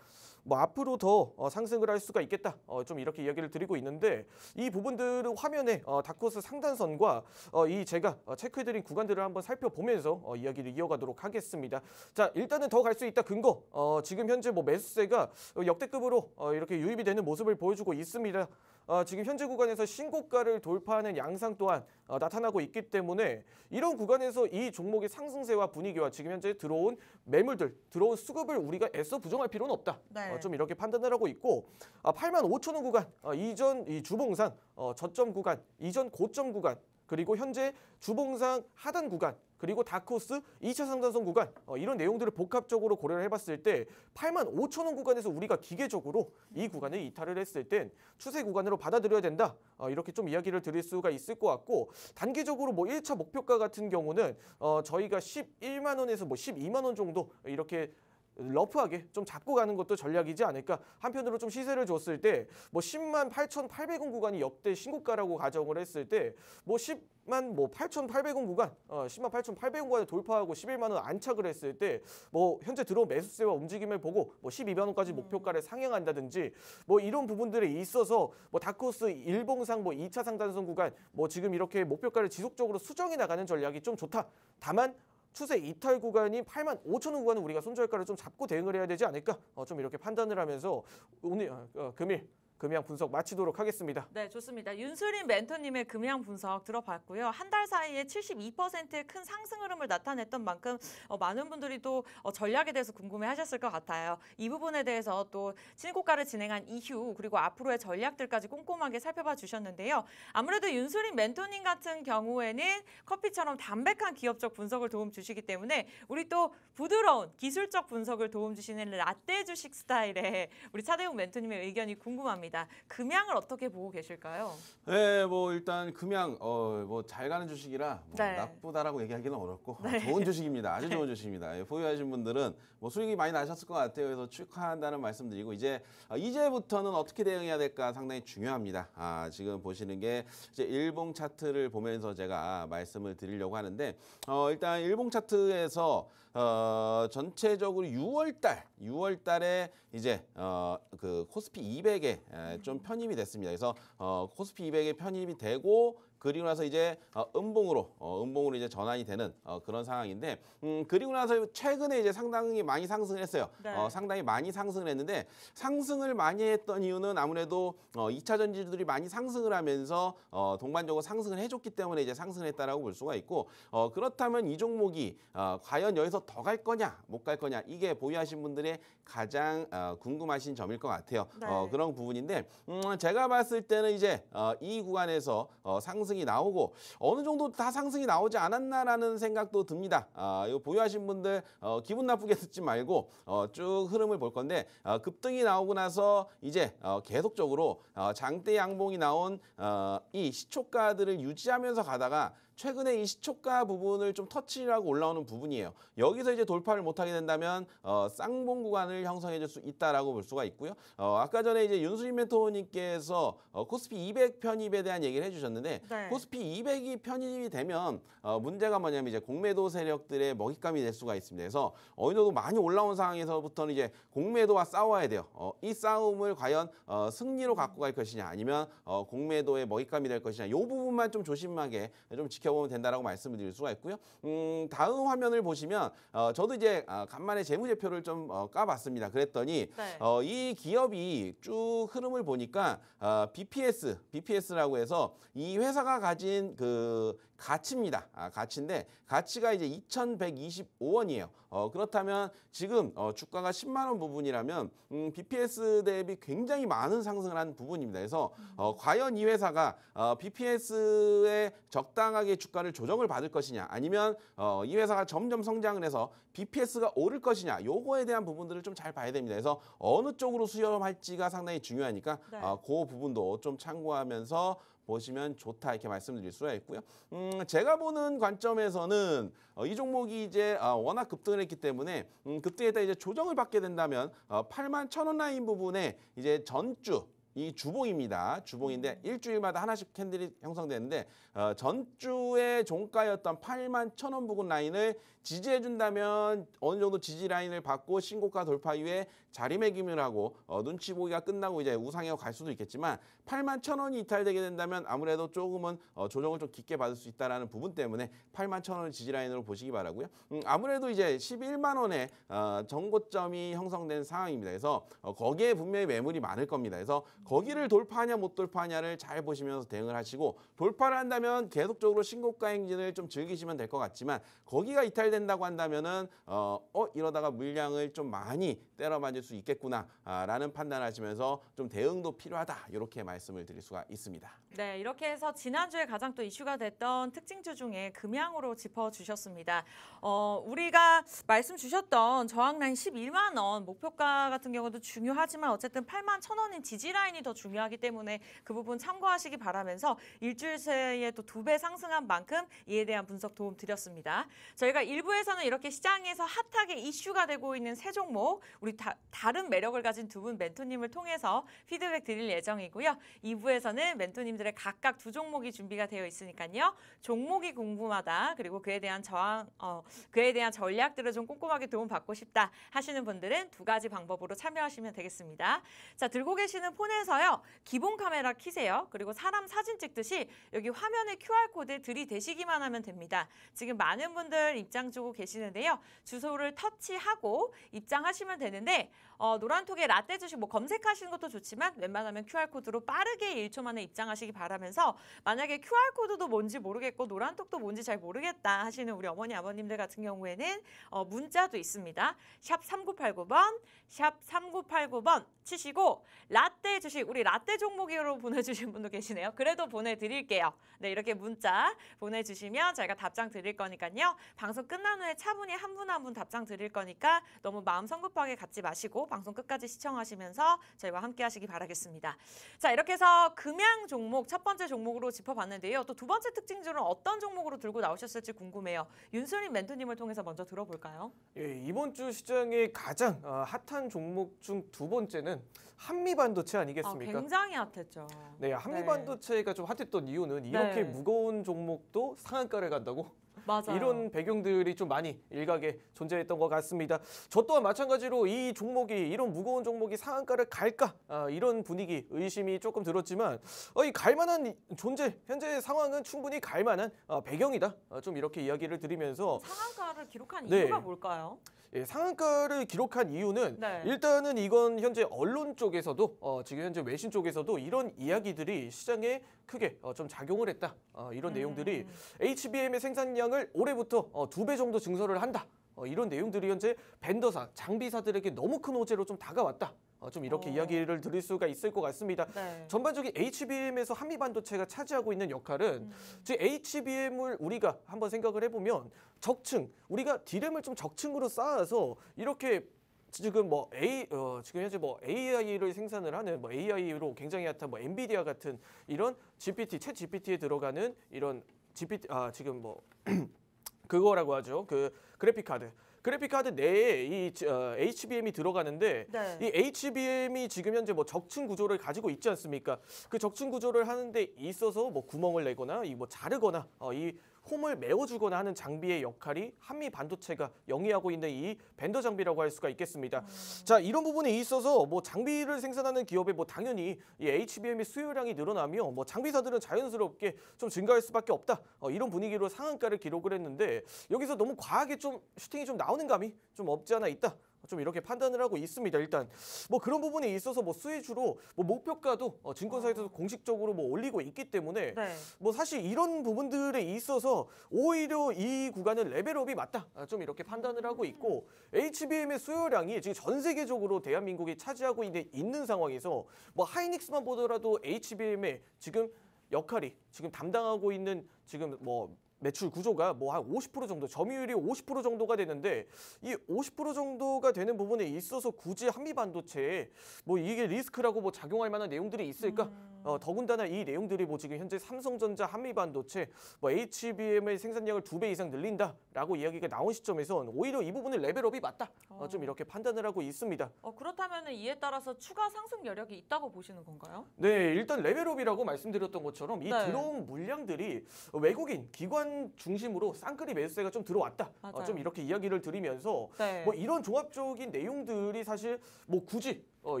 뭐 앞으로 더 어, 상승을 할 수가 있겠다. 어, 좀 이렇게 이야기를 드리고 있는데 이부분들은 화면에 어, 다크호스 상단선과 어, 이 제가 어, 체크해드린 구간들을 한번 살펴보면서 어, 이야기를 이어가도록 하겠습니다. 자 일단은 더 갈 수 있다 근거. 어, 지금 현재 뭐 매수세가 어, 역대급으로 어, 이렇게 유입이 되는 모습을 보여주고 있습니다. 어, 지금 현재 구간에서 신고가를 돌파하는 양상 또한 어, 나타나고 있기 때문에 이런 구간에서 이 종목의 상승세와 분위기와 지금 현재 들어온 매물들, 들어온 수급을 우리가 애써 부정할 필요는 없다. 네. 어, 좀 이렇게 판단을 하고 있고 어, 아, 8만 5천 원 구간, 어, 이전 이 주봉상 어, 저점 구간, 이전 고점 구간 그리고 현재 주봉상 하단 구간 그리고 다크호스 2차 상단선 구간 어, 이런 내용들을 복합적으로 고려를 해봤을 때 8만 5천 원 구간에서 우리가 기계적으로 이 구간을 이탈을 했을 땐 추세 구간으로 받아들여야 된다 어, 이렇게 좀 이야기를 드릴 수가 있을 것 같고 단기적으로 뭐 1차 목표가 같은 경우는 어, 저희가 11만 원에서 뭐 12만 원 정도 이렇게 러프하게 좀 잡고 가는 것도 전략이지 않을까 한편으로 좀 시세를 줬을 때 뭐 10만 8,800원 구간이 역대 신고가라고 가정을 했을 때 뭐 10만 뭐 8,800원 뭐 구간 어 10만 8,800원 구간을 돌파하고 11만 원 안착을 했을 때 뭐 현재 들어온 매수세와 움직임을 보고 뭐 12만 원까지 음. 목표가를 상향한다든지 뭐 이런 부분들에 있어서 뭐 다크호스 일봉상 뭐 2차 상단선 구간 뭐 지금 이렇게 목표가를 지속적으로 수정해 나가는 전략이 좀 좋다 다만 추세 이탈 구간인 8만 5천 원 구간은 우리가 손절가를 좀 잡고 대응을 해야 되지 않을까 어, 좀 이렇게 판단을 하면서 오늘 어, 어 금일 금양 분석 마치도록 하겠습니다. 네, 좋습니다. 윤수림 멘토님의 금양 분석 들어봤고요. 한 달 사이에 72%의 큰 상승 흐름을 나타냈던 만큼 어, 많은 분들이 또 어, 전략에 대해서 궁금해하셨을 것 같아요. 이 부분에 대해서 또 신고가를 진행한 이후 그리고 앞으로의 전략들까지 꼼꼼하게 살펴봐 주셨는데요. 아무래도 윤수림 멘토님 같은 경우에는 커피처럼 담백한 기업적 분석을 도움 주시기 때문에 우리 또 부드러운 기술적 분석을 도움 주시는 라떼 주식 스타일의 우리 차대웅 멘토님의 의견이 궁금합니다. 있습니다. 금양을 어떻게 보고 계실까요? 네, 뭐 일단 금양 어, 뭐 잘 가는 주식이라 뭐 네. 나쁘다라고 얘기하기는 어렵고 네. 좋은 주식입니다. 아주 네. 좋은 주식입니다. 예, 보유하신 분들은 뭐 수익이 많이 나셨을 것 같아요. 그래서 축하한다는 말씀드리고 이제 아, 이제부터는 어떻게 대응해야 될까 상당히 중요합니다. 아, 지금 보시는 게 이제 일봉 차트를 보면서 제가 말씀을 드리려고 하는데 어, 일단 일봉 차트에서 어, 전체적으로 6월달 6월달에 이제 어, 그 코스피 200에 좀 편입이 됐습니다. 그래서 어, 코스피 200에 편입이 되고 그리고 나서 이제 어, 음봉으로 어, 음봉으로 이제 전환이 되는 어, 그런 상황인데 음, 그리고 나서 최근에 이제 상당히 많이 상승을 했어요. 네. 어, 상당히 많이 상승을 했는데 상승을 많이 했던 이유는 아무래도 어, 2차 전지주들이 많이 상승을 하면서 어, 동반적으로 상승을 해줬기 때문에 이제 상승을 했다라고 볼 수가 있고 어, 그렇다면 이 종목이 어, 과연 여기서 더 갈 거냐 못 갈 거냐 이게 보유하신 분들의 가장 어, 궁금하신 점일 것 같아요. 네. 어, 그런 부분인데 음, 제가 봤을 때는 이제 어, 이 구간에서 어, 상승 상승이 나오고 어느 정도 다 상승이 나오지 않았나라는 생각도 듭니다. 아, 이거 보유하신 분들 어, 기분 나쁘게 듣지 말고 어, 쭉 흐름을 볼 건데 어, 급등이 나오고 나서 이제 어, 계속적으로 어, 장대 양봉이 나온 어, 이 시초가들을 유지하면서 가다가 최근에 이 시초가 부분을 좀터치하고 올라오는 부분이에요. 여기서 이제 돌파를 못하게 된다면 어, 쌍봉 구간을 형성해줄 수 있다라고 볼 수가 있고요. 어, 아까 전에 이제 윤수진 멘토님께서 어, 코스피 200 편입에 대한 얘기를 해주셨는데 네. 코스피 200이 편입이 되면 어, 문제가 뭐냐면 이제 공매도 세력들의 먹잇감이 될 수가 있습니다. 그래서 어느 정도 많이 올라온 상황에서부터는 이제 공매도와 싸워야 돼요. 어, 이 싸움을 과연 어, 승리로 갖고 갈 것이냐 아니면 어, 공매도의 먹잇감이 될 것이냐 이 부분만 좀 조심하게 좀 지켜. 지켜보면 된다라고 말씀을 드릴 수가 있고요. 음, 다음 화면을 보시면 어, 저도 이제 어, 간만에 재무제표를 좀 어, 까봤습니다. 그랬더니 네. 어, 이 기업이 쭉 흐름을 보니까 어, BPS, BPS라고 해서 이 회사가 가진 그 가치입니다. 아, 가치인데 가치가 이제 2,125원이에요. 어, 그렇다면 지금 어, 주가가 10만 원 부분이라면 음, BPS 대비 굉장히 많은 상승을 한 부분입니다. 그래서 어, 과연 이 회사가 어, BPS에 적당하게 주가를 조정을 받을 것이냐 아니면 어, 이 회사가 점점 성장을 해서 BPS가 오를 것이냐 요거에 대한 부분들을 좀 잘 봐야 됩니다. 그래서 어느 쪽으로 수렴할지가 상당히 중요하니까 네. 어, 그 부분도 좀 참고하면서 보시면 좋다 이렇게 말씀드릴 수가 있고요. 음, 제가 보는 관점에서는 어, 이 종목이 이제 어, 워낙 급등을 했기 때문에 음, 급등에 따 이제 조정을 받게 된다면 어, 8만 천원 라인 부분에 이제 전주 이 주봉입니다. 주봉인데 음. 일주일마다 하나씩 캔들이 형성되는데 어, 전주의 종가였던 8만 천원 부근 라인을 지지해준다면 어느 정도 지지 라인을 받고 신고가 돌파 이후에 자리매김을 하고 어, 눈치 보기가 끝나고 이제 우상향 갈 수도 있겠지만 8만 천 원이 이탈되게 된다면 아무래도 조금은 어, 조정을 좀 깊게 받을 수 있다라는 부분 때문에 8만 천 원을 지지 라인으로 보시기 바라고요. 음, 아무래도 이제 11만 원에 어, 정고점이 형성된 상황입니다. 그래서 어, 거기에 분명히 매물이 많을 겁니다. 그래서 거기를 돌파하냐 못 돌파하냐를 잘 보시면서 대응을 하시고 돌파를 한다면 계속적으로 신고가 행진을 좀 즐기시면 될 것 같지만 거기가 이탈 된다고 한다면은 어, 어 이러다가 물량을 좀 많이 때려맞을 수 있겠구나라는 아, 판단하시면서 좀 대응도 필요하다 이렇게 말씀을 드릴 수가 있습니다. 네, 이렇게 해서 지난주에 가장 또 이슈가 됐던 특징주 중에 금양으로 짚어주셨습니다. 어, 우리가 말씀 주셨던 저항라인 11만 원 목표가 같은 경우도 중요하지만 어쨌든 8만 천 원인 지지라인이 더 중요하기 때문에 그 부분 참고하시기 바라면서 일주일 새에 또 두 배 상승한 만큼 이에 대한 분석 도움 드렸습니다. 저희가 일부에서는 이렇게 시장에서 핫하게 이슈가 되고 있는 세 종목 우리 다, 다른 매력을 가진 두 분 멘토님을 통해서 피드백 드릴 예정이고요. 2부에서는 멘토님들의 각각 두 종목이 준비가 되어 있으니까요. 종목이 궁금하다 그리고 그에 대한 저항 어, 그에 대한 전략들을 좀 꼼꼼하게 도움받고 싶다 하시는 분들은 두 가지 방법으로 참여하시면 되겠습니다. 자 들고 계시는 폰에서요. 기본 카메라 키세요. 그리고 사람 사진 찍듯이 여기 화면에 QR코드 들이대시기만 하면 됩니다. 지금 많은 분들 입장 주고 계시는데요. 주소를 터치하고 입장하시면 되는 되는데 어, 노란톡에 라떼 주식 뭐 검색하시는 것도 좋지만 웬만하면 QR코드로 빠르게 1초 만에 입장하시기 바라면서 만약에 QR코드도 뭔지 모르겠고 노란톡도 뭔지 잘 모르겠다 하시는 우리 어머니 아버님들 같은 경우에는 어, 문자도 있습니다. 샵 3989번 샵 3989번 치시고 라떼 주식 우리 라떼 종목으로 보내주신 분도 계시네요. 그래도 보내드릴게요. 네 이렇게 문자 보내주시면 저희가 답장 드릴 거니까요. 방송 끝난 후에 차분히 한 분 한 분 답장 드릴 거니까 너무 마음 성급하게 갖지 마시고 방송 끝까지 시청하시면서 저희와 함께 하시기 바라겠습니다. 자, 이렇게 해서 금양 종목 첫 번째 종목으로 짚어봤는데요. 또 두 번째 특징주는 어떤 종목으로 들고 나오셨을지 궁금해요. 윤수림 멘토님을 통해서 먼저 들어볼까요? 예, 이번 주 시장의 가장 어, 핫한 종목 중 두 번째는 한미반도체 아니겠습니까? 아, 굉장히 핫했죠. 네, 한미반도체가 네. 좀 핫했던 이유는 이렇게 네. 무거운 종목도 상한가를 간다고 맞아요. 이런 배경들이 좀 많이 일각에 존재했던 것 같습니다. 저 또한 마찬가지로 이 종목이 이런 무거운 종목이 상한가를 갈까 아, 이런 분위기 의심이 조금 들었지만 어, 이 갈만한 존재 현재 상황은 충분히 갈만한 어, 배경이다. 어, 좀 이렇게 이야기를 드리면서 상한가를 기록한 네. 이유가 뭘까요? 예, 상한가를 기록한 이유는 네. 일단은 이건 현재 언론 쪽에서도 어, 지금 현재 외신 쪽에서도 이런 이야기들이 시장에 크게 어, 좀 작용을 했다. 어, 이런 음. 내용들이 HBM의 생산량을 올해부터 어, 2배 정도 증설을 한다. 어, 이런 내용들이 현재 벤더사, 장비사들에게 너무 큰 호재로 좀 다가왔다. 어, 좀 어. 이렇게 어. 이야기를 드릴 수가 있을 것 같습니다. 네. 전반적인 HBM에서 한미 반도체가 차지하고 있는 역할은 음. 즉 HBM을 우리가 한번 생각을 해보면 적층 우리가 D램을 좀 적층으로 쌓아서 이렇게 지금 뭐 A 어, 지금 현재 뭐 AI를 생산을 하는 뭐 AI로 굉장히 핫한 뭐 엔비디아 같은 이런 GPT 챗 GPT에 들어가는 이런 GPT 아 지금 뭐 그거라고 하죠 그 그래픽 카드 그래픽 카드 내에 이 어, HBM이 들어가는데 네. 이 HBM이 지금 현재 뭐 적층 구조를 가지고 있지 않습니까? 그 적층 구조를 하는데 있어서 뭐 구멍을 내거나 이 뭐 자르거나 어, 이 홈을 메워주거나 하는 장비의 역할이 한미 반도체가 영위하고 있는 이밴더 장비라고 할 수가 있겠습니다. 자 이런 부분에 있어서 뭐 장비를 생산하는 기업에 뭐 당연히 이 HBM의 수요량이 늘어나며 뭐 장비사들은 자연스럽게 좀 증가할 수밖에 없다 어, 이런 분위기로 상한가를 기록을 했는데 여기서 너무 과하게 좀 슈팅이 좀 나오는 감이 좀 없지 않아 있다. 좀 이렇게 판단을 하고 있습니다. 일단 뭐 그런 부분에 있어서 뭐 수혜주로 뭐 목표가도 어, 증권사에서 도 아. 공식적으로 뭐 올리고 있기 때문에 네. 뭐 사실 이런 부분들에 있어서 오히려 이 구간은 레벨업이 맞다. 아, 좀 이렇게 판단을 하고 있고 음. HBM의 수요량이 지금 전 세계적으로 대한민국이 차지하고 있는, 있는 상황에서 뭐 하이닉스만 보더라도 HBM의 지금 역할이 지금 담당하고 있는 지금 뭐 매출 구조가 뭐 한 50% 정도 점유율이 50% 정도가 되는데 이 50% 정도가 되는 부분에 있어서 굳이 한미반도체뭐 이게 리스크라고 뭐 작용할 만한 내용들이 있을까? 음. 어, 더군다나 이 내용들이 뭐 지금 현재 삼성전자 한미반도체 뭐 HBM의 생산량을 두 배 이상 늘린다라고 이야기가 나온 시점에선 오히려 이 부분을 레벨업이 맞다. 어, 좀 어. 이렇게 판단을 하고 있습니다. 어, 그렇다면 이에 따라서 추가 상승 여력이 있다고 보시는 건가요? 네, 일단 레벨업이라고 말씀드렸던 것처럼 이 네. 들어온 물량들이 외국인 기관 중심으로 쌍끌이 매수세가 좀 들어왔다. 어, 좀 이렇게 이야기를 드리면서 네. 뭐 이런 종합적인 내용들이 사실 뭐 굳이 어,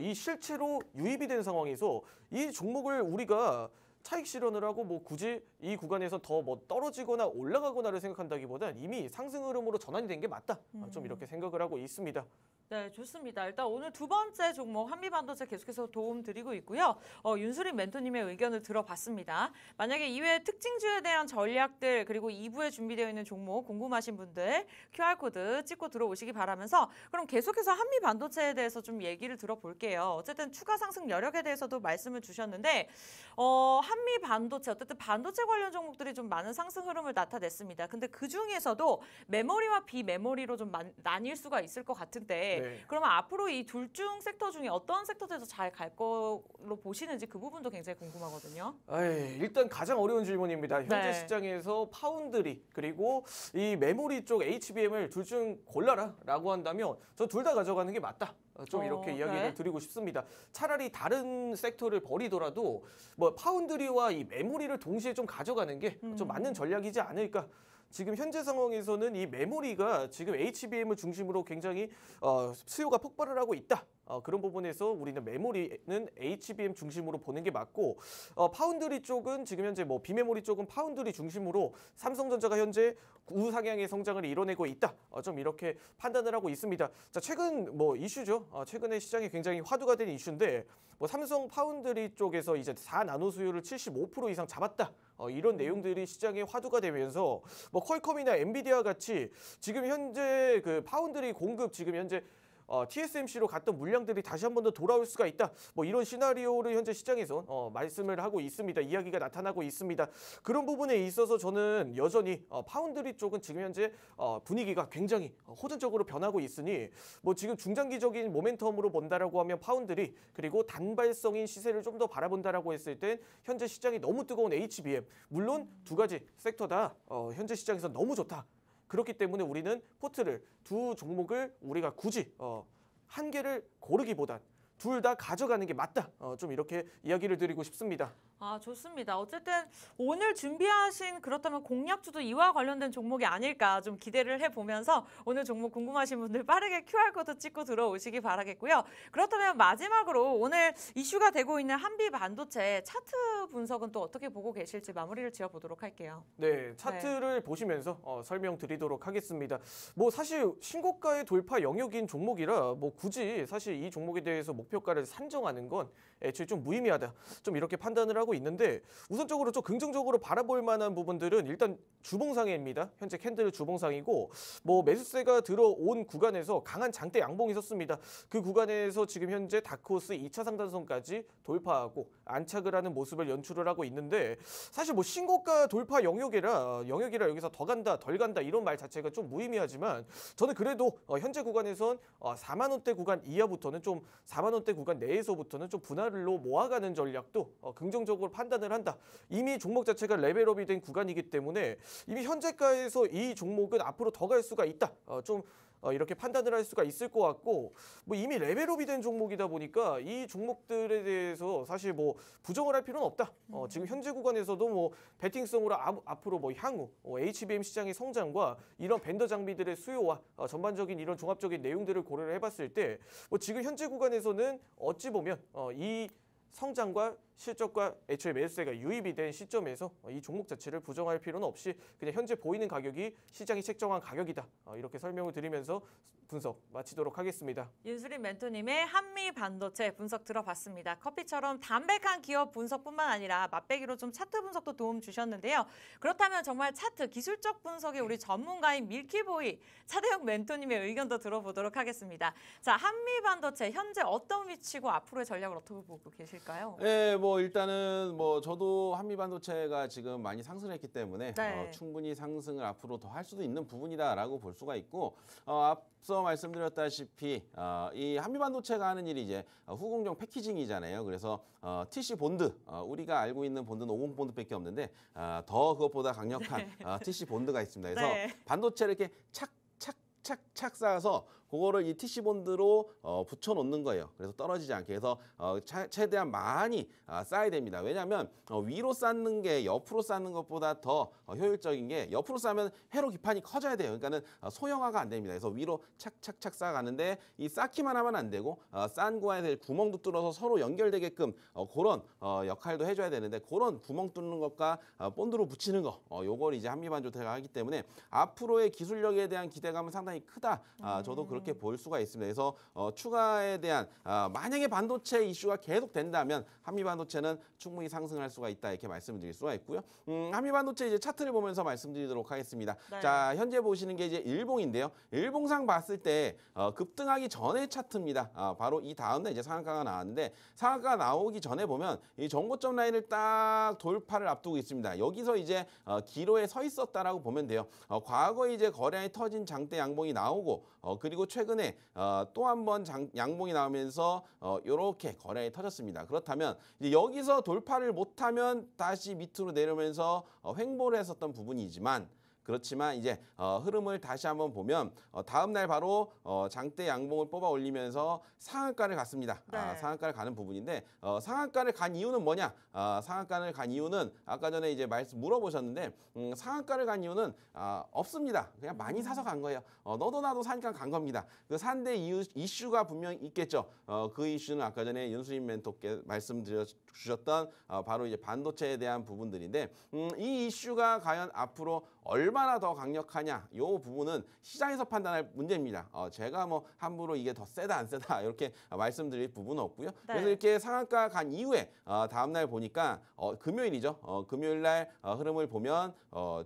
이실체로 유입이 된 상황에서 이 종목을 우리가 차익 실현을 하고 뭐 굳이 이 구간에서 더 뭐 떨어지거나 올라가거나를 생각한다기보다 이미 상승 흐름으로 전환이 된 게 맞다. 아, 음. 좀 이렇게 생각을 하고 있습니다. 네, 좋습니다. 일단 오늘 두 번째 종목 한미반도체 계속해서 도움 드리고 있고요. 어, 윤수림 멘토님의 의견을 들어봤습니다. 만약에 이외에 특징주에 대한 전략들 그리고 2부에 준비되어 있는 종목 궁금하신 분들 QR코드 찍고 들어오시기 바라면서 그럼 계속해서 한미반도체에 대해서 좀 얘기를 들어볼게요. 어쨌든 추가 상승 여력에 대해서도 말씀을 주셨는데 어, 한미 반도체 어쨌든 반도체 관련 종목들이 좀 많은 상승 흐름을 나타냈습니다. 근데 그 중에서도 메모리와 비메모리로 좀 만, 나뉠 수가 있을 것 같은데 네. 그러면 앞으로 이 둘 중 섹터 중에 어떤 섹터에서 잘 갈 거로 보시는지 그 부분도 굉장히 궁금하거든요. 에이, 일단 가장 어려운 질문입니다. 현재 네. 시장에서 파운드리 그리고 이 메모리 쪽 HBM을 둘 중 골라라라고 한다면 저 둘 다 가져가는 게 맞다. 어, 좀 어, 이렇게 이야기를 네. 드리고 싶습니다. 차라리 다른 섹터를 버리더라도 뭐뭐 파운드리와 이 메모리를 동시에 좀 가져가는 게좀 음. 맞는 전략이지 않을까. 지금 현재 상황에서는 이 메모리가 지금 HBM을 중심으로 굉장히 어, 수요가 폭발을 하고 있다. 어, 그런 부분에서 우리는 메모리는 HBM 중심으로 보는 게 맞고 어, 파운드리 쪽은 지금 현재 뭐 비메모리 쪽은 파운드리 중심으로 삼성전자가 현재 우상향의 성장을 이뤄내고 있다. 어, 좀 이렇게 판단을 하고 있습니다. 자, 최근 뭐 이슈죠. 어, 최근에 시장에 굉장히 화두가 된 이슈인데 뭐 삼성 파운드리 쪽에서 이제 4나노 수율을 75% 이상 잡았다. 어, 이런 내용들이 시장에 화두가 되면서 뭐 퀄컴이나 엔비디아 같이 지금 현재 그 파운드리 공급 지금 현재 어, TSMC로 갔던 물량들이 다시 한 번 더 돌아올 수가 있다. 뭐 이런 시나리오를 현재 시장에서 어, 말씀을 하고 있습니다. 이야기가 나타나고 있습니다. 그런 부분에 있어서 저는 여전히 어, 파운드리 쪽은 지금 현재 어, 분위기가 굉장히 호전적으로 변하고 있으니 뭐 지금 중장기적인 모멘텀으로 본다라고 하면 파운드리 그리고 단발성인 시세를 좀 더 바라본다라고 했을 땐 현재 시장이 너무 뜨거운 HBM 물론 두 가지 섹터다 어, 현재 시장에서 너무 좋다. 그렇기 때문에 우리는 포트를 두 종목을 우리가 굳이 어, 한 개를 고르기보단 둘 다 가져가는 게 맞다. 어, 좀 이렇게 이야기를 드리고 싶습니다. 아, 좋습니다. 어쨌든 오늘 준비하신 그렇다면 공략주도 이와 관련된 종목이 아닐까 좀 기대를 해보면서 오늘 종목 궁금하신 분들 빠르게 QR코드 찍고 들어오시기 바라겠고요. 그렇다면 마지막으로 오늘 이슈가 되고 있는 한비 반도체 차트 분석은 또 어떻게 보고 계실지 마무리를 지어보도록 할게요. 네, 네. 차트를 네. 보시면서 어, 설명드리도록 하겠습니다. 뭐 사실 신고가의 돌파 영역인 종목이라 뭐 굳이 사실 이 종목에 대해서 목표가를 산정하는 건 애초에 좀 무의미하다. 좀 이렇게 판단을 하고 나고 있는데 우선적으로 좀 긍정적으로 바라볼 만한 부분들은 일단 주봉상입니다 현재 캔들 주봉상이고 뭐 매수세가 들어온 구간에서 강한 장대 양봉이 있습니다그 구간에서 지금 현재 다크호스 2차 상단선까지 돌파하고 안착을 하는 모습을 연출을 하고 있는데 사실 뭐 신고가 돌파 영역이라 영역이라 여기서 더 간다 덜 간다 이런 말 자체가 좀 무의미하지만 저는 그래도 어, 현재 구간에선 4만 어, 원대 구간 이하부터는 좀 4만 원대 구간 내에서부터는 좀 분할로 모아가는 전략도 어, 긍정적으로 긍정적으로 판단을 한다. 이미 종목 자체가 레벨업이 된 구간이기 때문에 이미 현재가에서 이 종목은 앞으로 더 갈 수가 있다. 어, 좀 어, 이렇게 판단을 할 수가 있을 것 같고 뭐 이미 레벨업이 된 종목이다 보니까 이 종목들에 대해서 사실 뭐 부정을 할 필요는 없다. 어, 음. 지금 현재 구간에서도 뭐 베팅성으로 아, 앞으로 뭐 향후 어, HBM 시장의 성장과 이런 벤더 장비들의 수요와 어, 전반적인 이런 종합적인 내용들을 고려를 해봤을 때뭐 지금 현재 구간에서는 어찌 보면 어, 이 성장과 실적과 애초에 매수세가 유입이 된 시점에서 이 종목 자체를 부정할 필요는 없이 그냥 현재 보이는 가격이 시장이 책정한 가격이다. 어, 이렇게 설명을 드리면서 분석 마치도록 하겠습니다. 윤수림 멘토님의 한미 반도체 분석 들어봤습니다. 커피처럼 담백한 기업 분석뿐만 아니라 맛배기로 좀 차트 분석도 도움 주셨는데요. 그렇다면 정말 차트 기술적 분석에 우리 전문가인 밀키보이 차대형 멘토님의 의견도 들어보도록 하겠습니다. 자, 한미 반도체 현재 어떤 위치고 앞으로의 전략을 어떻게 보고 계실까요? 네, 뭐뭐 일단은 뭐 저도 한미 반도체가 지금 많이 상승 했기 때문에 어, 네. 어, 충분히 상승을 앞으로 더 할 수도 있는 부분이다라고 볼 수가 있고 어, 앞서 말씀드렸다시피 어, 이 한미 반도체가 하는 일이 이제 후공정 패키징이잖아요. 그래서 어, TC 본드 어, 우리가 알고 있는 본드는 50 본드밖에 없는데 어, 더 그것보다 강력한 네. 어, TC 본드가 있습니다. 그래서 네. 반도체를 이렇게 착 착착착 쌓아서 그거를 이 TC 본드로 어, 붙여 놓는 거예요. 그래서 떨어지지 않게 해서 어, 차, 최대한 많이 어, 쌓아야 됩니다. 왜냐하면 어, 위로 쌓는 게 옆으로 쌓는 것보다 더 어, 효율적인 게 옆으로 쌓으면 회로 기판이 커져야 돼요. 그러니까는 어, 소형화가 안 됩니다. 그래서 위로 착착착 쌓아가는데 이 쌓기만 하면 안 되고 어, 쌓은 구간에 구멍도 뚫어서 서로 연결되게끔 어, 그런 어, 역할도 해줘야 되는데 그런 구멍 뚫는 것과 어, 본드로 붙이는 거 어, 요걸 이제 한미반조 대가 하기 때문에 앞으로의 기술력에 대한 기대감은 상당히 크다. 아, 저도 그 그렇게 볼 수가 있습니다. 그래서 어, 추가에 대한 어, 만약에 반도체 이슈가 계속 된다면 한미 반도체는 충분히 상승할 수가 있다 이렇게 말씀드릴 수가 있고요. 음, 한미 반도체 이제 차트를 보면서 말씀드리도록 하겠습니다. 네. 자 현재 보시는 게 이제 일봉인데요. 일봉상 봤을 때 어, 급등하기 전의 차트입니다. 아, 바로 이 다음날 이제 상한가가 나왔는데 상한가 나오기 전에 보면 이 정고점 라인을 딱 돌파를 앞두고 있습니다. 여기서 이제 어, 기로에 서 있었다라고 보면 돼요. 어, 과거 이제 거래량이 터진 장대 양봉이 나오고 어, 그리고 그리고 최근에 어, 또 한 번 양봉이 나오면서 어, 이렇게 거래에 터졌습니다. 그렇다면 이제 여기서 돌파를 못하면 다시 밑으로 내려오면서 어, 횡보를 했었던 부분이지만 그렇지만 이제 어, 흐름을 다시 한번 보면 어, 다음 날 바로 어, 장대 양봉을 뽑아 올리면서 상한가를 갔습니다. 아, 네. 아, 상한가를 가는 부분인데 어, 상한가를 간 이유는 뭐냐? 아, 상한가를 간 이유는 아까 전에 이제 말씀 물어보셨는데 음, 상한가를 간 이유는 아, 없습니다. 그냥 많이 사서 간 거예요. 어, 너도 나도 사니까 간 겁니다. 그 산대 이유, 이슈가 분명 있겠죠. 어, 그 이슈는 아까 전에 윤수인 멘토께 말씀드렸던 어, 바로 이제 반도체에 대한 부분들인데 음, 이 이슈가 과연 앞으로 얼마나 더 강력하냐 이 부분은 시장에서 판단할 문제입니다. 어, 제가 뭐 함부로 이게 더 세다 안 세다 이렇게 말씀드릴 부분은 없고요. 네. 그래서 이렇게 상한가 간 이후에 어, 다음날 보니까 어, 금요일이죠. 어, 금요일날 어, 흐름을 보면 어,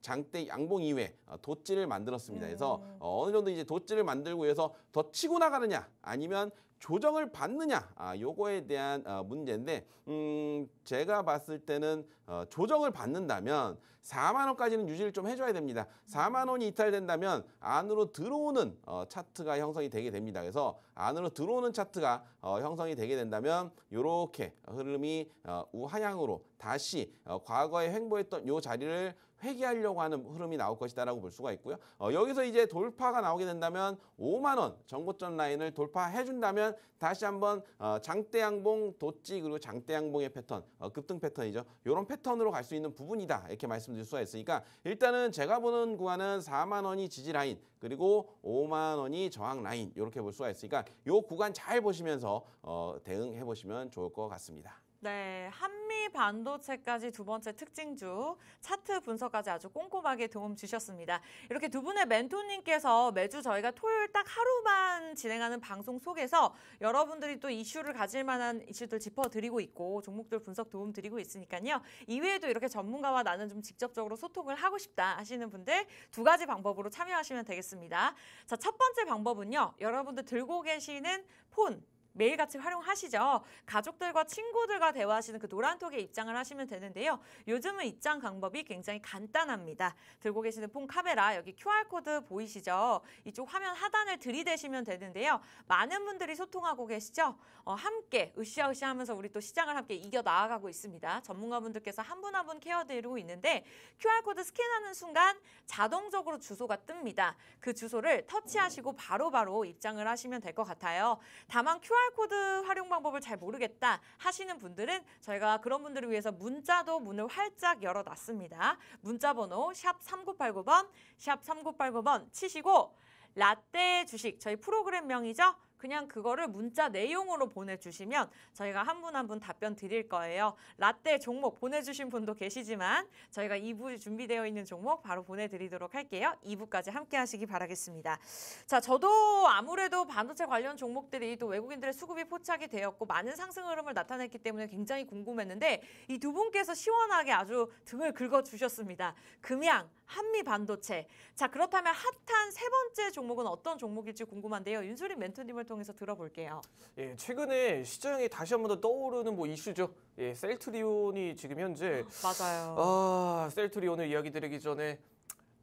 장대 양봉 이외에 도찌를 어, 만들었습니다. 그래서 음. 어, 어느 정도 이제 도찌를 만들고 해서 더 치고 나가느냐 아니면 조정을 받느냐 아, 요거에 대한 어, 문제인데 음, 제가 봤을 때는 어, 조정을 받는다면 4만 원까지는 유지를 좀 해줘야 됩니다. 4만 원이 이탈된다면 안으로 들어오는 어, 차트가 형성이 되게 됩니다. 그래서 안으로 들어오는 차트가 어, 형성이 되게 된다면 요렇게 흐름이 어, 우하향으로 다시 어, 과거에 횡보했던 요 자리를 회귀하려고 하는 흐름이 나올 것이다라고 볼 수가 있고요. 어, 여기서 이제 돌파가 나오게 된다면 5만 원 정고점 라인을 돌파해 준다면 다시 한번 어, 장대양봉 도찌 그리고 장대양봉의 패턴 어, 급등 패턴이죠. 이런 패턴으로 갈 수 있는 부분이다 이렇게 말씀드릴 수가 있으니까 일단은 제가 보는 구간은 4만 원이 지지 라인 그리고 5만 원이 저항 라인 이렇게 볼 수가 있으니까 이 구간 잘 보시면서 어, 대응해 보시면 좋을 것 같습니다. 네, 한 반도체까지 두 번째 특징주 차트 분석까지 아주 꼼꼼하게 도움 주셨습니다. 이렇게 두 분의 멘토님께서 매주 저희가 토요일 딱 하루만 진행하는 방송 속에서 여러분들이 또 이슈를 가질 만한 이슈들 짚어드리고 있고 종목들 분석 도움 드리고 있으니까요. 이외에도 이렇게 전문가와 나는 좀 직접적으로 소통을 하고 싶다 하시는 분들 두 가지 방법으로 참여하시면 되겠습니다. 자, 첫 번째 방법은요. 여러분들 들고 계시는 폰, 매일같이 활용하시죠. 가족들과 친구들과 대화하시는 그 노란톡에 입장을 하시면 되는데요. 요즘은 입장 방법이 굉장히 간단합니다. 들고 계시는 폰 카메라 여기 QR코드 보이시죠? 이쪽 화면 하단을 들이대시면 되는데요. 많은 분들이 소통하고 계시죠? 어, 함께 으쌰으쌰 하면서 우리 또 시장을 함께 이겨 나아가고 있습니다. 전문가분들께서 한 분 한분 한 분 케어드리고 있는데 QR코드 스캔하는 순간 자동적으로 주소가 뜹니다. 그 주소를 터치하시고 바로바로 바로 입장을 하시면 될 것 같아요. 다만 QR QR코드 활용 방법을 잘 모르겠다 하시는 분들은 저희가 그런 분들을 위해서 문자도 문을 활짝 열어놨습니다. 문자 번호 샵 3989번, 샵 3989번 치시고 라떼 주식, 저희 프로그램명이죠. 그냥 그거를 문자 내용으로 보내주시면 저희가 한분 한분 한 분 답변 드릴 거예요. 라떼 종목 보내주신 분도 계시지만 저희가 2부 준비되어 있는 종목 바로 보내드리도록 할게요. 2부까지 함께 하시기 바라겠습니다. 자, 저도 아무래도 반도체 관련 종목들이 또 외국인들의 수급이 포착이 되었고 많은 상승 흐름을 나타냈기 때문에 굉장히 궁금했는데 이 두 분께서 시원하게 아주 등을 긁어주셨습니다. 금양 한미 반도체. 자, 그렇다면 핫한 세 번째 종목은 어떤 종목일지 궁금한데요. 윤수림 멘토님을 통해서 들어볼게요. 예, 최근에 시장에 다시 한번더 떠오르는 뭐 이슈죠. 예, 셀트리온이 지금 현재 맞아요. 아, 셀트리온을 이야기 드리기 전에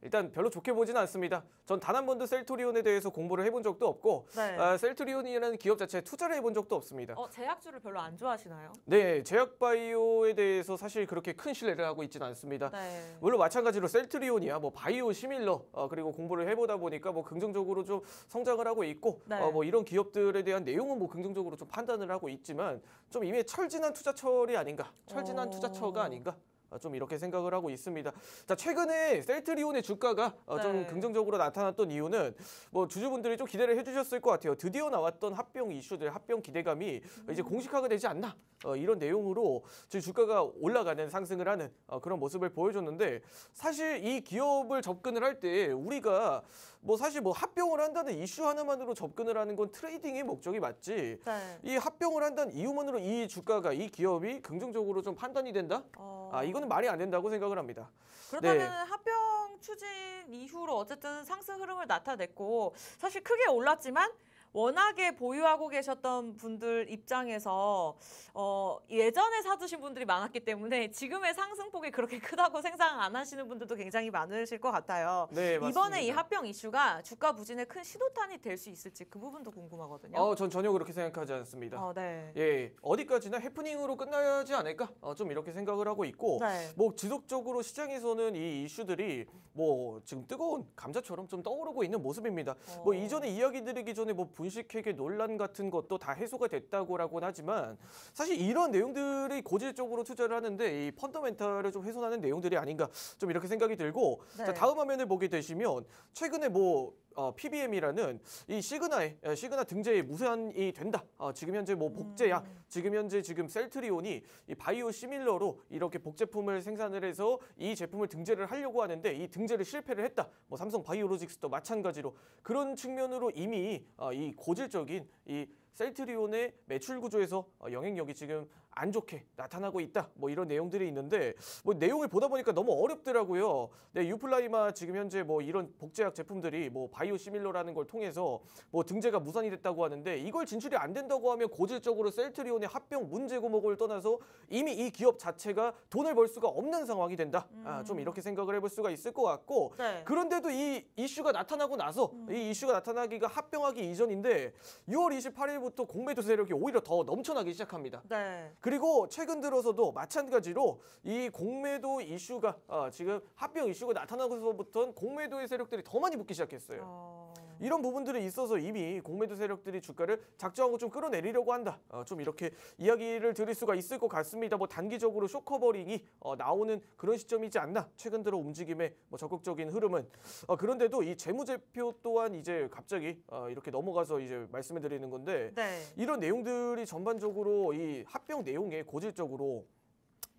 일단 별로 좋게 보지는 않습니다. 전 단 한 번도 셀트리온에 대해서 공부를 해본 적도 없고 네. 아, 셀트리온이라는 기업 자체에 투자를 해본 적도 없습니다. 어, 제약주를 별로 안 좋아하시나요? 네, 제약바이오에 대해서 사실 그렇게 큰 신뢰를 하고 있지는 않습니다. 네. 물론 마찬가지로 셀트리온이야 뭐 바이오 시밀러 어, 그리고 공부를 해보다 보니까 뭐 긍정적으로 좀 성장을 하고 있고 네. 어, 뭐 이런 기업들에 대한 내용은 뭐 긍정적으로 좀 판단을 하고 있지만 좀 이미 철진한 투자처리 아닌가 철진한 오. 어. 투자처가 아닌가 어, 좀 이렇게 생각을 하고 있습니다. 자, 최근에 셀트리온의 주가가 어, 네. 좀 긍정적으로 나타났던 이유는 뭐 주주분들이 좀 기대를 해주셨을 것 같아요. 드디어 나왔던 합병 이슈들, 합병 기대감이 음. 이제 공식화가 되지 않나 어, 이런 내용으로 저희 주가가 올라가는 상승을 하는 어, 그런 모습을 보여줬는데 사실 이 기업을 접근을 할 때 우리가 뭐 사실 뭐 합병을 한다는 이슈 하나만으로 접근을 하는 건 트레이딩의 목적이 맞지. 네. 이 합병을 한다는 이유만으로 이 주가가 이 기업이 긍정적으로 좀 판단이 된다? 어... 아 이거는 말이 안 된다고 생각을 합니다. 그렇다면 네. 합병 추진 이후로 어쨌든 상승 흐름을 나타냈고 사실 크게 올랐지만 워낙에 보유하고 계셨던 분들 입장에서 어, 예전에 사두신 분들이 많았기 때문에 지금의 상승폭이 그렇게 크다고 생각 안 하시는 분들도 굉장히 많으실 것 같아요. 네, 맞습니다. 이번에 이 합병 이슈가 주가 부진에 큰시도탄이될 수 있을지 그 부분도 궁금하거든요. 어, 전 전혀 그렇게 생각하지 않습니다. 어, 네. 예, 어디까지나 해프닝으로 끝나지 야 않을까? 어, 좀 이렇게 생각을 하고 있고 네. 뭐 지속적으로 시장에서는 이 이슈들이 뭐 지금 뜨거운 감자처럼 좀 떠오르고 있는 모습입니다. 뭐 어. 뭐 이전에 이야기 드리기 전에 뭐 분식회계 논란 같은 것도 다 해소가 됐다고라고는 하지만 사실 이런 내용들이 고질적으로 투자를 하는데 이 펀더멘탈을 좀 훼손하는 내용들이 아닌가 좀 이렇게 생각이 들고 네. 자, 다음 화면을 보게 되시면 최근에 뭐 어, PBM이라는 이 시그나의 어, 시그나 등재에 무산이 된다. 어, 지금 현재 뭐 복제약, 음. 지금 현재 지금 셀트리온이 이 바이오 시밀러로 이렇게 복제품을 생산을 해서 이 제품을 등재를 하려고 하는데 이 등재를 실패를 했다. 뭐 삼성 바이오로직스도 마찬가지로 그런 측면으로 이미 어, 이 고질적인 이 셀트리온의 매출 구조에서 어, 영향력이 지금 안 좋게 나타나고 있다. 뭐 이런 내용들이 있는데 뭐 내용을 보다 보니까 너무 어렵더라고요. 네, 유플라이마 지금 현재 뭐 이런 복제약 제품들이 뭐 바이오 시밀러라는 걸 통해서 뭐 등재가 무산이 됐다고 하는데 이걸 진출이 안 된다고 하면 고질적으로 셀트리온의 합병 문제 고목을 떠나서 이미 이 기업 자체가 돈을 벌 수가 없는 상황이 된다. 아, 음. 아, 좀 이렇게 생각을 해볼 수가 있을 것 같고 네. 그런데도 이 이슈가 나타나고 나서 음. 이 이슈가 나타나기가 합병하기 이전인데 6월 28일부터 공매도 세력이 오히려 더 넘쳐나기 시작합니다. 네. 그리고 최근 들어서도 마찬가지로 이 공매도 이슈가 어, 지금 합병 이슈가 나타나고서부터는 공매도의 세력들이 더 많이 붙기 시작했어요. 어... 이런 부분들이 있어서 이미 공매도 세력들이 주가를 작정하고 좀 끌어내리려고 한다. 어, 좀 이렇게 이야기를 드릴 수가 있을 것 같습니다. 뭐 단기적으로 쇼커버링이 어, 나오는 그런 시점이지 않나. 최근 들어 움직임의 뭐 적극적인 흐름은 어, 그런데도 이 재무제표 또한 이제 갑자기 어, 이렇게 넘어가서 이제 말씀해 드리는 건데 네. 이런 내용들이 전반적으로 이 합병 내용에 고질적으로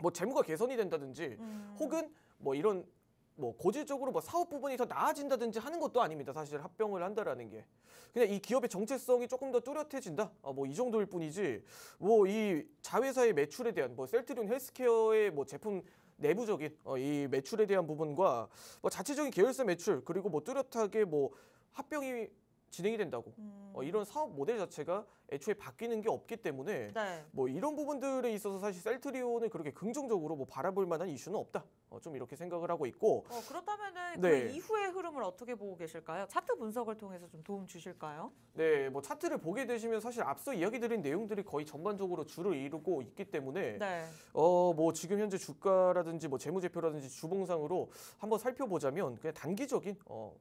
뭐 재무가 개선이 된다든지 음. 혹은 뭐 이런 뭐 고질적으로 뭐 사업 부분이 더 나아진다든지 하는 것도 아닙니다. 사실 합병을 한다라는 게 그냥 이 기업의 정체성이 조금 더 뚜렷해진다. 아, 어, 뭐이 정도일 뿐이지 뭐 이 자회사의 매출에 대한 뭐 셀트리온 헬스케어의 뭐 제품 내부적인 어, 이 매출에 대한 부분과 뭐 자체적인 계열사 매출 그리고 뭐 뚜렷하게 뭐 합병이 진행이 된다고 어, 음. 어, 이런 사업 모델 자체가 애초에 바뀌는 게 없기 때문에 네. 뭐 이런 부분들에 있어서 사실 셀트리온을 그렇게 긍정적으로 뭐 바라볼 만한 이슈는 없다 어, 좀 이렇게 생각을 하고 있고 어, 그렇다면 그 네. 그 이후의 흐름을 어떻게 보고 계실까요? 차트 분석을 통해서 좀 도움 주실까요? 네, 뭐 차트를 보게 되시면 사실 앞서 이야기드린 내용들이 거의 전반적으로 줄을 이루고 있기 때문에 네. 어뭐 지금 현재 주가라든지 뭐 재무제표라든지 주봉상으로 한번 살펴보자면 그냥 단기적인 어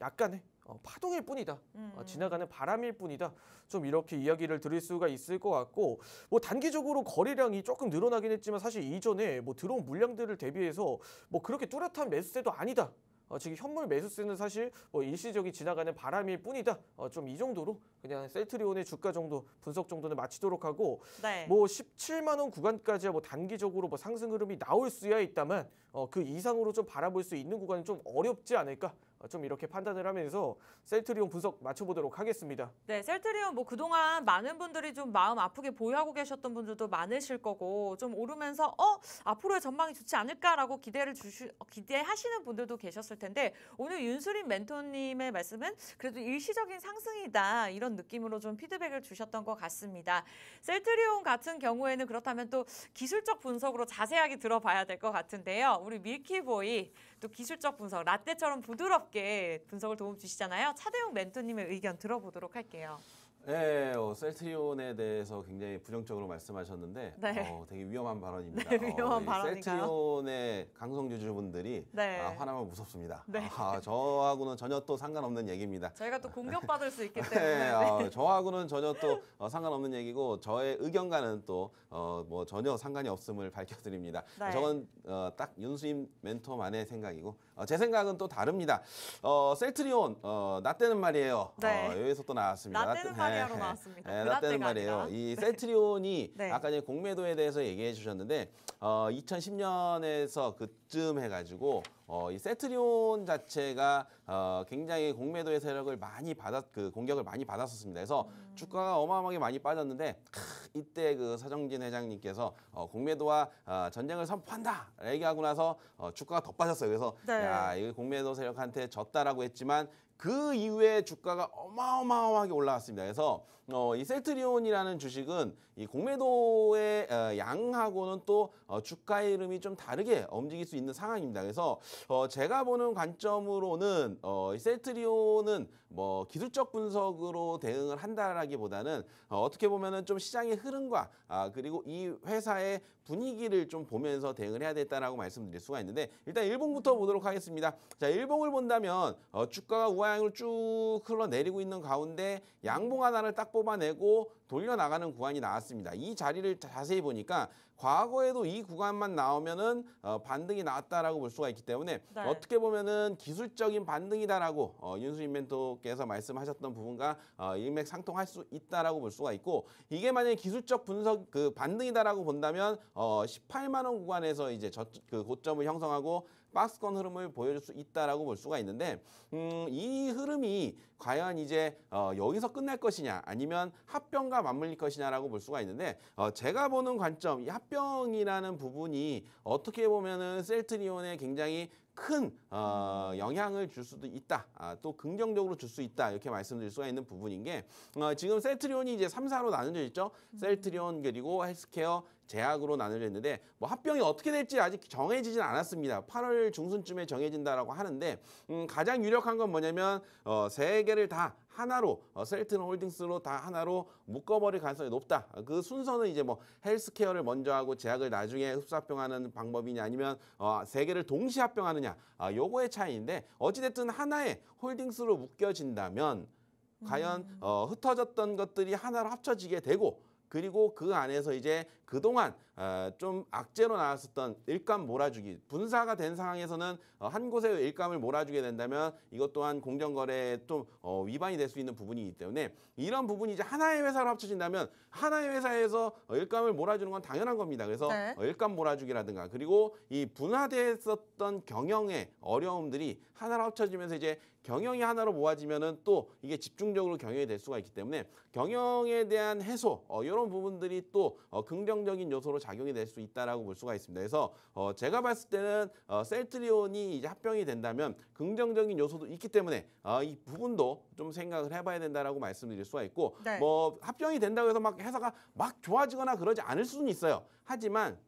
약간의 어, 파동일 뿐이다. 어, 음. 어, 지나가는 바람일 뿐이다. 좀 이렇게 이야기를 드릴 수가 있을 것 같고 뭐 단기적으로 거래량이 조금 늘어나긴 했지만 사실 이전에 뭐 들어온 물량들을 대비해서 뭐 그렇게 뚜렷한 매수세도 아니다. 어, 지금 현물 매수세는 사실 뭐 일시적인 지나가는 바람일 뿐이다. 어, 좀이 정도로 그냥 셀트리온의 주가 정도 분석 정도는 마치도록 하고 네. 뭐 17만 원 구간까지야 뭐 단기적으로 뭐 상승 흐름이 나올 수야 있다만 어, 그 이상으로 좀 바라볼 수 있는 구간은 좀 어렵지 않을까 좀 이렇게 판단을 하면서 셀트리온 분석 맞춰보도록 하겠습니다. 네, 셀트리온 뭐 그동안 많은 분들이 좀 마음 아프게 보유하고 계셨던 분들도 많으실 거고 좀 오르면서 어 앞으로의 전망이 좋지 않을까라고 기대를 주시 어, 기대하시는 분들도 계셨을 텐데 오늘 윤수림 멘토님의 말씀은 그래도 일시적인 상승이다 이런 느낌으로 좀 피드백을 주셨던 것 같습니다. 셀트리온 같은 경우에는 그렇다면 또 기술적 분석으로 자세하게 들어봐야 될 것 같은데요. 우리 밀키보이 또 기술적 분석, 라떼처럼 부드럽게 분석을 도움 주시잖아요. 차대용 멘토님의 의견 들어보도록 할게요. 네, 어, 셀트리온에 대해서 굉장히 부정적으로 말씀하셨는데 네. 어, 되게 위험한 발언입니다. 네, 위험한 어, 발언이 셀트리온의 강성주주분들이 네. 아, 화나면 무섭습니다. 네. 아, 저하고는 전혀 또 상관없는 얘기입니다. 저희가 또 공격받을 수 있기 네, 때문에. 네, 아, 저하고는 전혀 또 어, 상관없는 얘기고 저의 의견과는 또뭐 어, 뭐 전혀 상관이 없음을 밝혀드립니다. 네. 저건 어, 딱 윤수임 멘토만의 생각이고 어, 제 생각은 또 다릅니다. 어, 셀트리온 어, 나 때는 말이에요. 어, 네. 어, 여기서 또 나왔습니다. 나 때는 말이에요 네. 나왔습니다. 네, 그나 때는 말이에요. 이 네. 셀트리온이 네. 아까 공매도에 대해서 얘기해 주셨는데 어, 2010년에서 그 득점 해가지고 어, 이 세트리온 자체가 어, 굉장히 공매도의 세력을 많이 받았 그 공격을 많이 받았었습니다. 그래서 음. 주가가 어마어마하게 많이 빠졌는데 크, 이때 그 서정진 회장님께서 어, 공매도와 어, 전쟁을 선포한다 얘기하고 나서 어, 주가가 더 빠졌어요. 그래서 네. 야 이거 공매도 세력한테 졌다라고 했지만 그 이후에 주가가 어마어마하게 올라왔습니다. 그래서 어, 이세트리온이라는 주식은 이 공매도의 어, 양하고는 또 어, 주가 이름이 좀 다르게 움직일 수 있는 상황입니다. 그래서 어, 제가 보는 관점으로는 셀트리온은 뭐 기술적 분석으로 대응을 한다라기보다는 어떻게 보면은 좀 시장의 흐름과 아, 그리고 이 회사의 분위기를 좀 보면서 대응을 해야 됐다라고 말씀드릴 수가 있는데 일단 일봉부터 보도록 하겠습니다. 자 일봉을 본다면 주가가 우하향으로 쭉 흘러내리고 있는 가운데 양봉 하나를 딱 뽑아내고 돌려나가는 구간이 나왔습니다. 이 자리를 자세히 보니까 과거에도 이 구간만 나오면은 어, 반등이 나왔다라고 볼 수가 있기 때문에 네. 어떻게 보면은 기술적인 반등이다라고 어, 윤수인 멘토께서 말씀하셨던 부분과 어, 일맥상통할 수 있다라고 볼 수가 있고 이게 만약에 기술적 분석 그 반등이다라고 본다면 어, 18만 원 구간에서 이제 저, 그 고점을 형성하고 박스권 흐름을 보여줄 수 있다라고 볼 수가 있는데 음, 이 흐름이 과연 이제 어, 여기서 끝날 것이냐 아니면 합병과 맞물릴 것이냐라고 볼 수가 있는데 어, 제가 보는 관점 이 합병이라는 부분이 어떻게 보면은 셀트리온에 굉장히 큰 어, 영향을 줄 수도 있다. 아, 또 긍정적으로 줄 수 있다. 이렇게 말씀드릴 수가 있는 부분인 게 어, 지금 셀트리온이 이제 3, 4로 나눠져 있죠. 셀트리온 그리고 헬스케어 제약으로 나누려는데 뭐 합병이 어떻게 될지 아직 정해지진 않았습니다. 8월 중순쯤에 정해진다라고 하는데 음, 가장 유력한 건 뭐냐면 어, 세 개를 다 하나로 어, 셀튼 홀딩스로 다 하나로 묶어버릴 가능성이 높다. 그 순서는 이제 뭐 헬스케어를 먼저 하고 제약을 나중에 흡수합병하는 방법이냐 아니면 어, 세 개를 동시 합병하느냐 아, 요거의 차이인데 어찌됐든 하나의 홀딩스로 묶여진다면 과연 음. 어, 흩어졌던 것들이 하나로 합쳐지게 되고 그리고 그 안에서 이제 그동안 어, 좀 악재로 나왔었던 일감 몰아주기 분사가 된 상황에서는 어, 한 곳에 일감을 몰아주게 된다면 이것 또한 공정거래에 좀 어, 위반이 될 수 있는 부분이기 때문에 이런 부분이 이제 하나의 회사로 합쳐진다면 하나의 회사에서 일감을 몰아주는 건 당연한 겁니다. 그래서 네. 일감 몰아주기라든가 그리고 이 분화됐었던 경영의 어려움들이 하나로 합쳐지면서 이제 경영이 하나로 모아지면은 또 이게 집중적으로 경영이 될 수가 있기 때문에 경영에 대한 해소 어, 이런 부분들이 또 어, 긍정적인 요소로 작용이 될 수 있다라고 볼 수가 있습니다. 그래서 어, 제가 봤을 때는 어, 셀트리온이 이제 합병이 된다면 긍정적인 요소도 있기 때문에 어, 이 부분도 좀 생각을 해봐야 된다라고 말씀드릴 수가 있고 네. 뭐 합병이 된다고 해서 막 회사가 막 좋아지거나 그러지 않을 수는 있어요. 하지만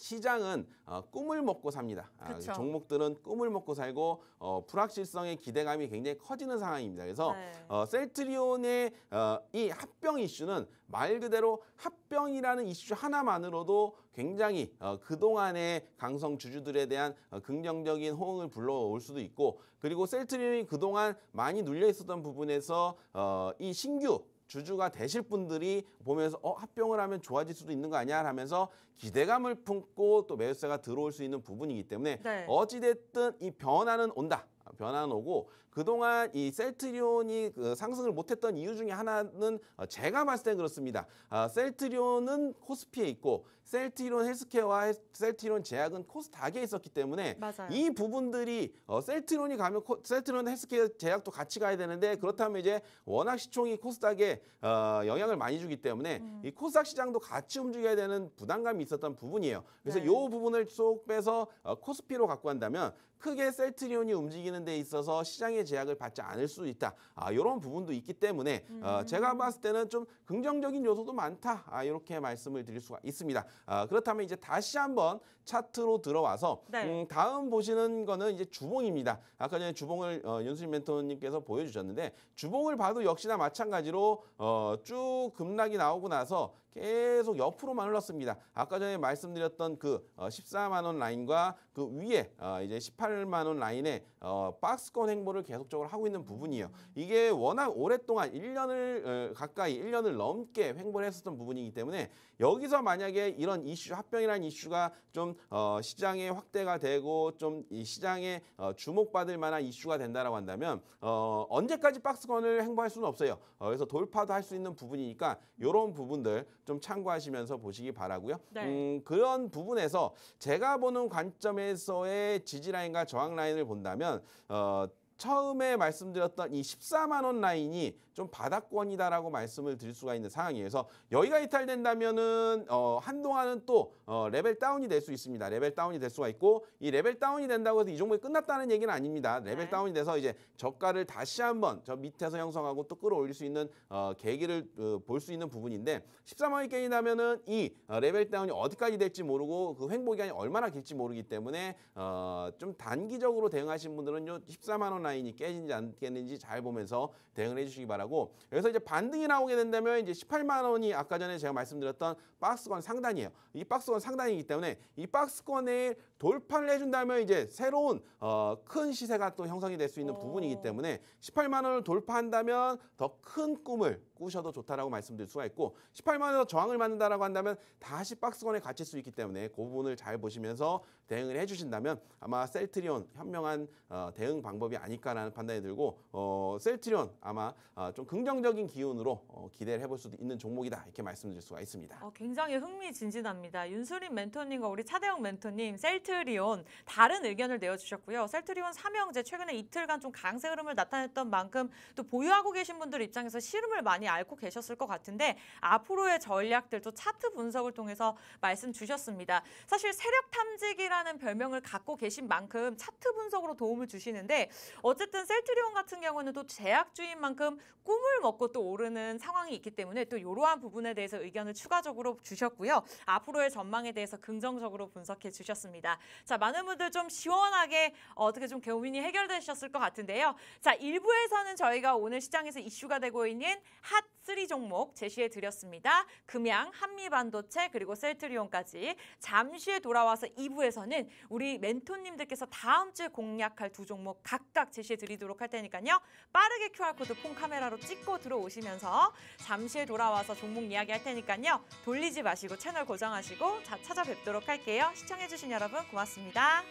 시장은 어, 꿈을 먹고 삽니다. 아, 종목들은 꿈을 먹고 살고 어, 불확실성의 기대감이 굉장히 커지는 상황입니다. 그래서 네. 어, 셀트리온의 어, 이 합병 이슈는 말 그대로 합병이라는 이슈 하나만으로도 굉장히 어, 그동안의 강성 주주들에 대한 어, 긍정적인 호응을 불러올 수도 있고 그리고 셀트리온이 그동안 많이 눌려 있었던 부분에서 어, 이 신규 주주가 되실 분들이 보면서 어 합병을 하면 좋아질 수도 있는 거 아니야 하면서 기대감을 품고 또 매수세가 들어올 수 있는 부분이기 때문에 네. 어찌됐든 이 변화는 온다. 변화는 오고 그동안 이 셀트리온이 그 상승을 못했던 이유 중에 하나는 어, 제가 봤을 땐 그렇습니다. 아, 셀트리온은 코스피에 있고 셀트리온 헬스케어와 셀트리온 제약은 코스닥에 있었기 때문에 맞아요. 이 부분들이 어, 셀트리온이 가면 코, 셀트리온 헬스케어 제약도 같이 가야 되는데 그렇다면 이제 워낙 시총이 코스닥에 어, 영향을 많이 주기 때문에 음. 이 코스닥 시장도 같이 움직여야 되는 부담감이 있었던 부분이에요. 그래서 네. 이 부분을 쏙 빼서 어, 코스피로 갖고 간다면 크게 셀트리온이 움직이는 데 있어서 시장에 상당의 제약을 받지 않을 수 있다. 아, 이런 부분도 있기 때문에 음. 어, 제가 음. 봤을 때는 좀 긍정적인 요소도 많다. 아, 이렇게 말씀을 드릴 수가 있습니다. 아, 그렇다면 이제 다시 한번 차트로 들어와서 네. 음, 다음 보시는 거는 이제 주봉입니다. 아까 전에 주봉을 어, 윤수진 멘토님께서 보여주셨는데 주봉을 봐도 역시나 마찬가지로 어, 쭉 급락이 나오고 나서 계속 옆으로만 흘렀습니다. 아까 전에 말씀드렸던 그 어, 14만 원 라인과 그 위에 어, 이제 18만 원 라인에 어, 박스권 행보를 계속적으로 하고 있는 부분이에요. 이게 워낙 오랫동안 1년을 어, 가까이 1년을 넘게 횡보를 했었던 부분이기 때문에 여기서 만약에 이런 이슈 합병이라는 이슈가 좀 어, 시장의 확대가 되고 좀 이 시장에 어, 주목받을 만한 이슈가 된다라고 한다면 어, 언제까지 박스권을 행보할 수는 없어요. 어, 그래서 돌파도 할 수 있는 부분이니까 이런 부분들 좀 참고하시면서 보시기 바라고요. 네. 음, 그런 부분에서 제가 보는 관점에서의 지지 라인과 저항 라인을 본다면 어, 처음에 말씀드렸던 이 14만 원 라인이 좀 바닥권이다라고 말씀을 드릴 수가 있는 상황이어서 여기가 이탈된다면은 어, 한동안은 또 어, 레벨 다운이 될 수 있습니다. 레벨 다운이 될 수가 있고 이 레벨 다운이 된다고 해서 이 종목이 끝났다는 얘기는 아닙니다. 레벨 네. 다운이 돼서 이제 저가를 다시 한번 저 밑에서 형성하고 또 끌어올릴 수 있는 어, 계기를 어, 볼수 있는 부분인데 13만 원게이라면은이 어, 레벨 다운이 어디까지 될지 모르고 그 횡보 기간이 얼마나 길지 모르기 때문에 어, 좀 단기적으로 대응하신 분들은 요 14만 원 라인이 깨진지 안 깨는지 잘 보면서 대응을 해주시기 바라고. 나고 여기서 이제 반등이 나오게 된다면 이제 18만 원이 아까 전에 제가 말씀드렸던 박스권 상단이에요. 이 박스권 상단이기 때문에 이 박스권에 돌파를 해준다면 이제 새로운 어, 큰 시세가 또 형성이 될 수 있는 오. 부분이기 어. 때문에 18만 원을 돌파한다면 더 큰 꿈을 꾸셔도 좋다라고 말씀드릴 수가 있고 18만 원에서 저항을 맞는다라고 한다면 다시 박스권에 갇힐 수 있기 때문에 그 부분을 잘 보시면서 대응을 해주신다면 아마 셀트리온 현명한 어, 대응 방법이 아닐까라는 판단이 들고 어, 셀트리온 아마 어, 좀 긍정적인 기운으로 어, 기대를 해볼 수도 있는 종목이다 이렇게 말씀드릴 수가 있습니다. 어, 굉장히 흥미진진합니다. 윤수림 멘토님과 우리 차대형 멘토님 셀트리온 다른 의견을 내어주셨고요. 셀트리온 삼형제 최근에 이틀간 좀 강세 흐름을 나타냈던 만큼 또 보유하고 계신 분들 입장에서 시름을 많이 앓고 계셨을 것 같은데 앞으로의 전략들도 차트 분석을 통해서 말씀 주셨습니다. 사실 세력 탐지기라는 별명을 갖고 계신 만큼 차트 분석으로 도움을 주시는데 어쨌든 셀트리온 같은 경우는 또 제약 주인 만큼 꿈을 먹고 또 오르는 상황이 있기 때문에 또 이러한 부분에 대해서 의견을 추가적으로 주셨고요. 앞으로의 전망에 대해서 긍정적으로 분석해 주셨습니다. 자, 많은 분들 좀 시원하게 어떻게 좀 고민이 해결되셨을 것 같은데요. 자, 일부에서는 저희가 오늘 시장에서 이슈가 되고 있는 한 핫3 종목 제시해 드렸습니다. 금양, 한미반도체 그리고 셀트리온까지 잠시 돌아와서 2부에서는 우리 멘토님들께서 다음 주에 공략할 두 종목 각각 제시해 드리도록 할 테니까요. 빠르게 QR코드 폰 카메라로 찍고 들어오시면서 잠시 돌아와서 종목 이야기 할 테니까요. 돌리지 마시고 채널 고정하시고 자, 찾아뵙도록 할게요. 시청해주신 여러분 고맙습니다.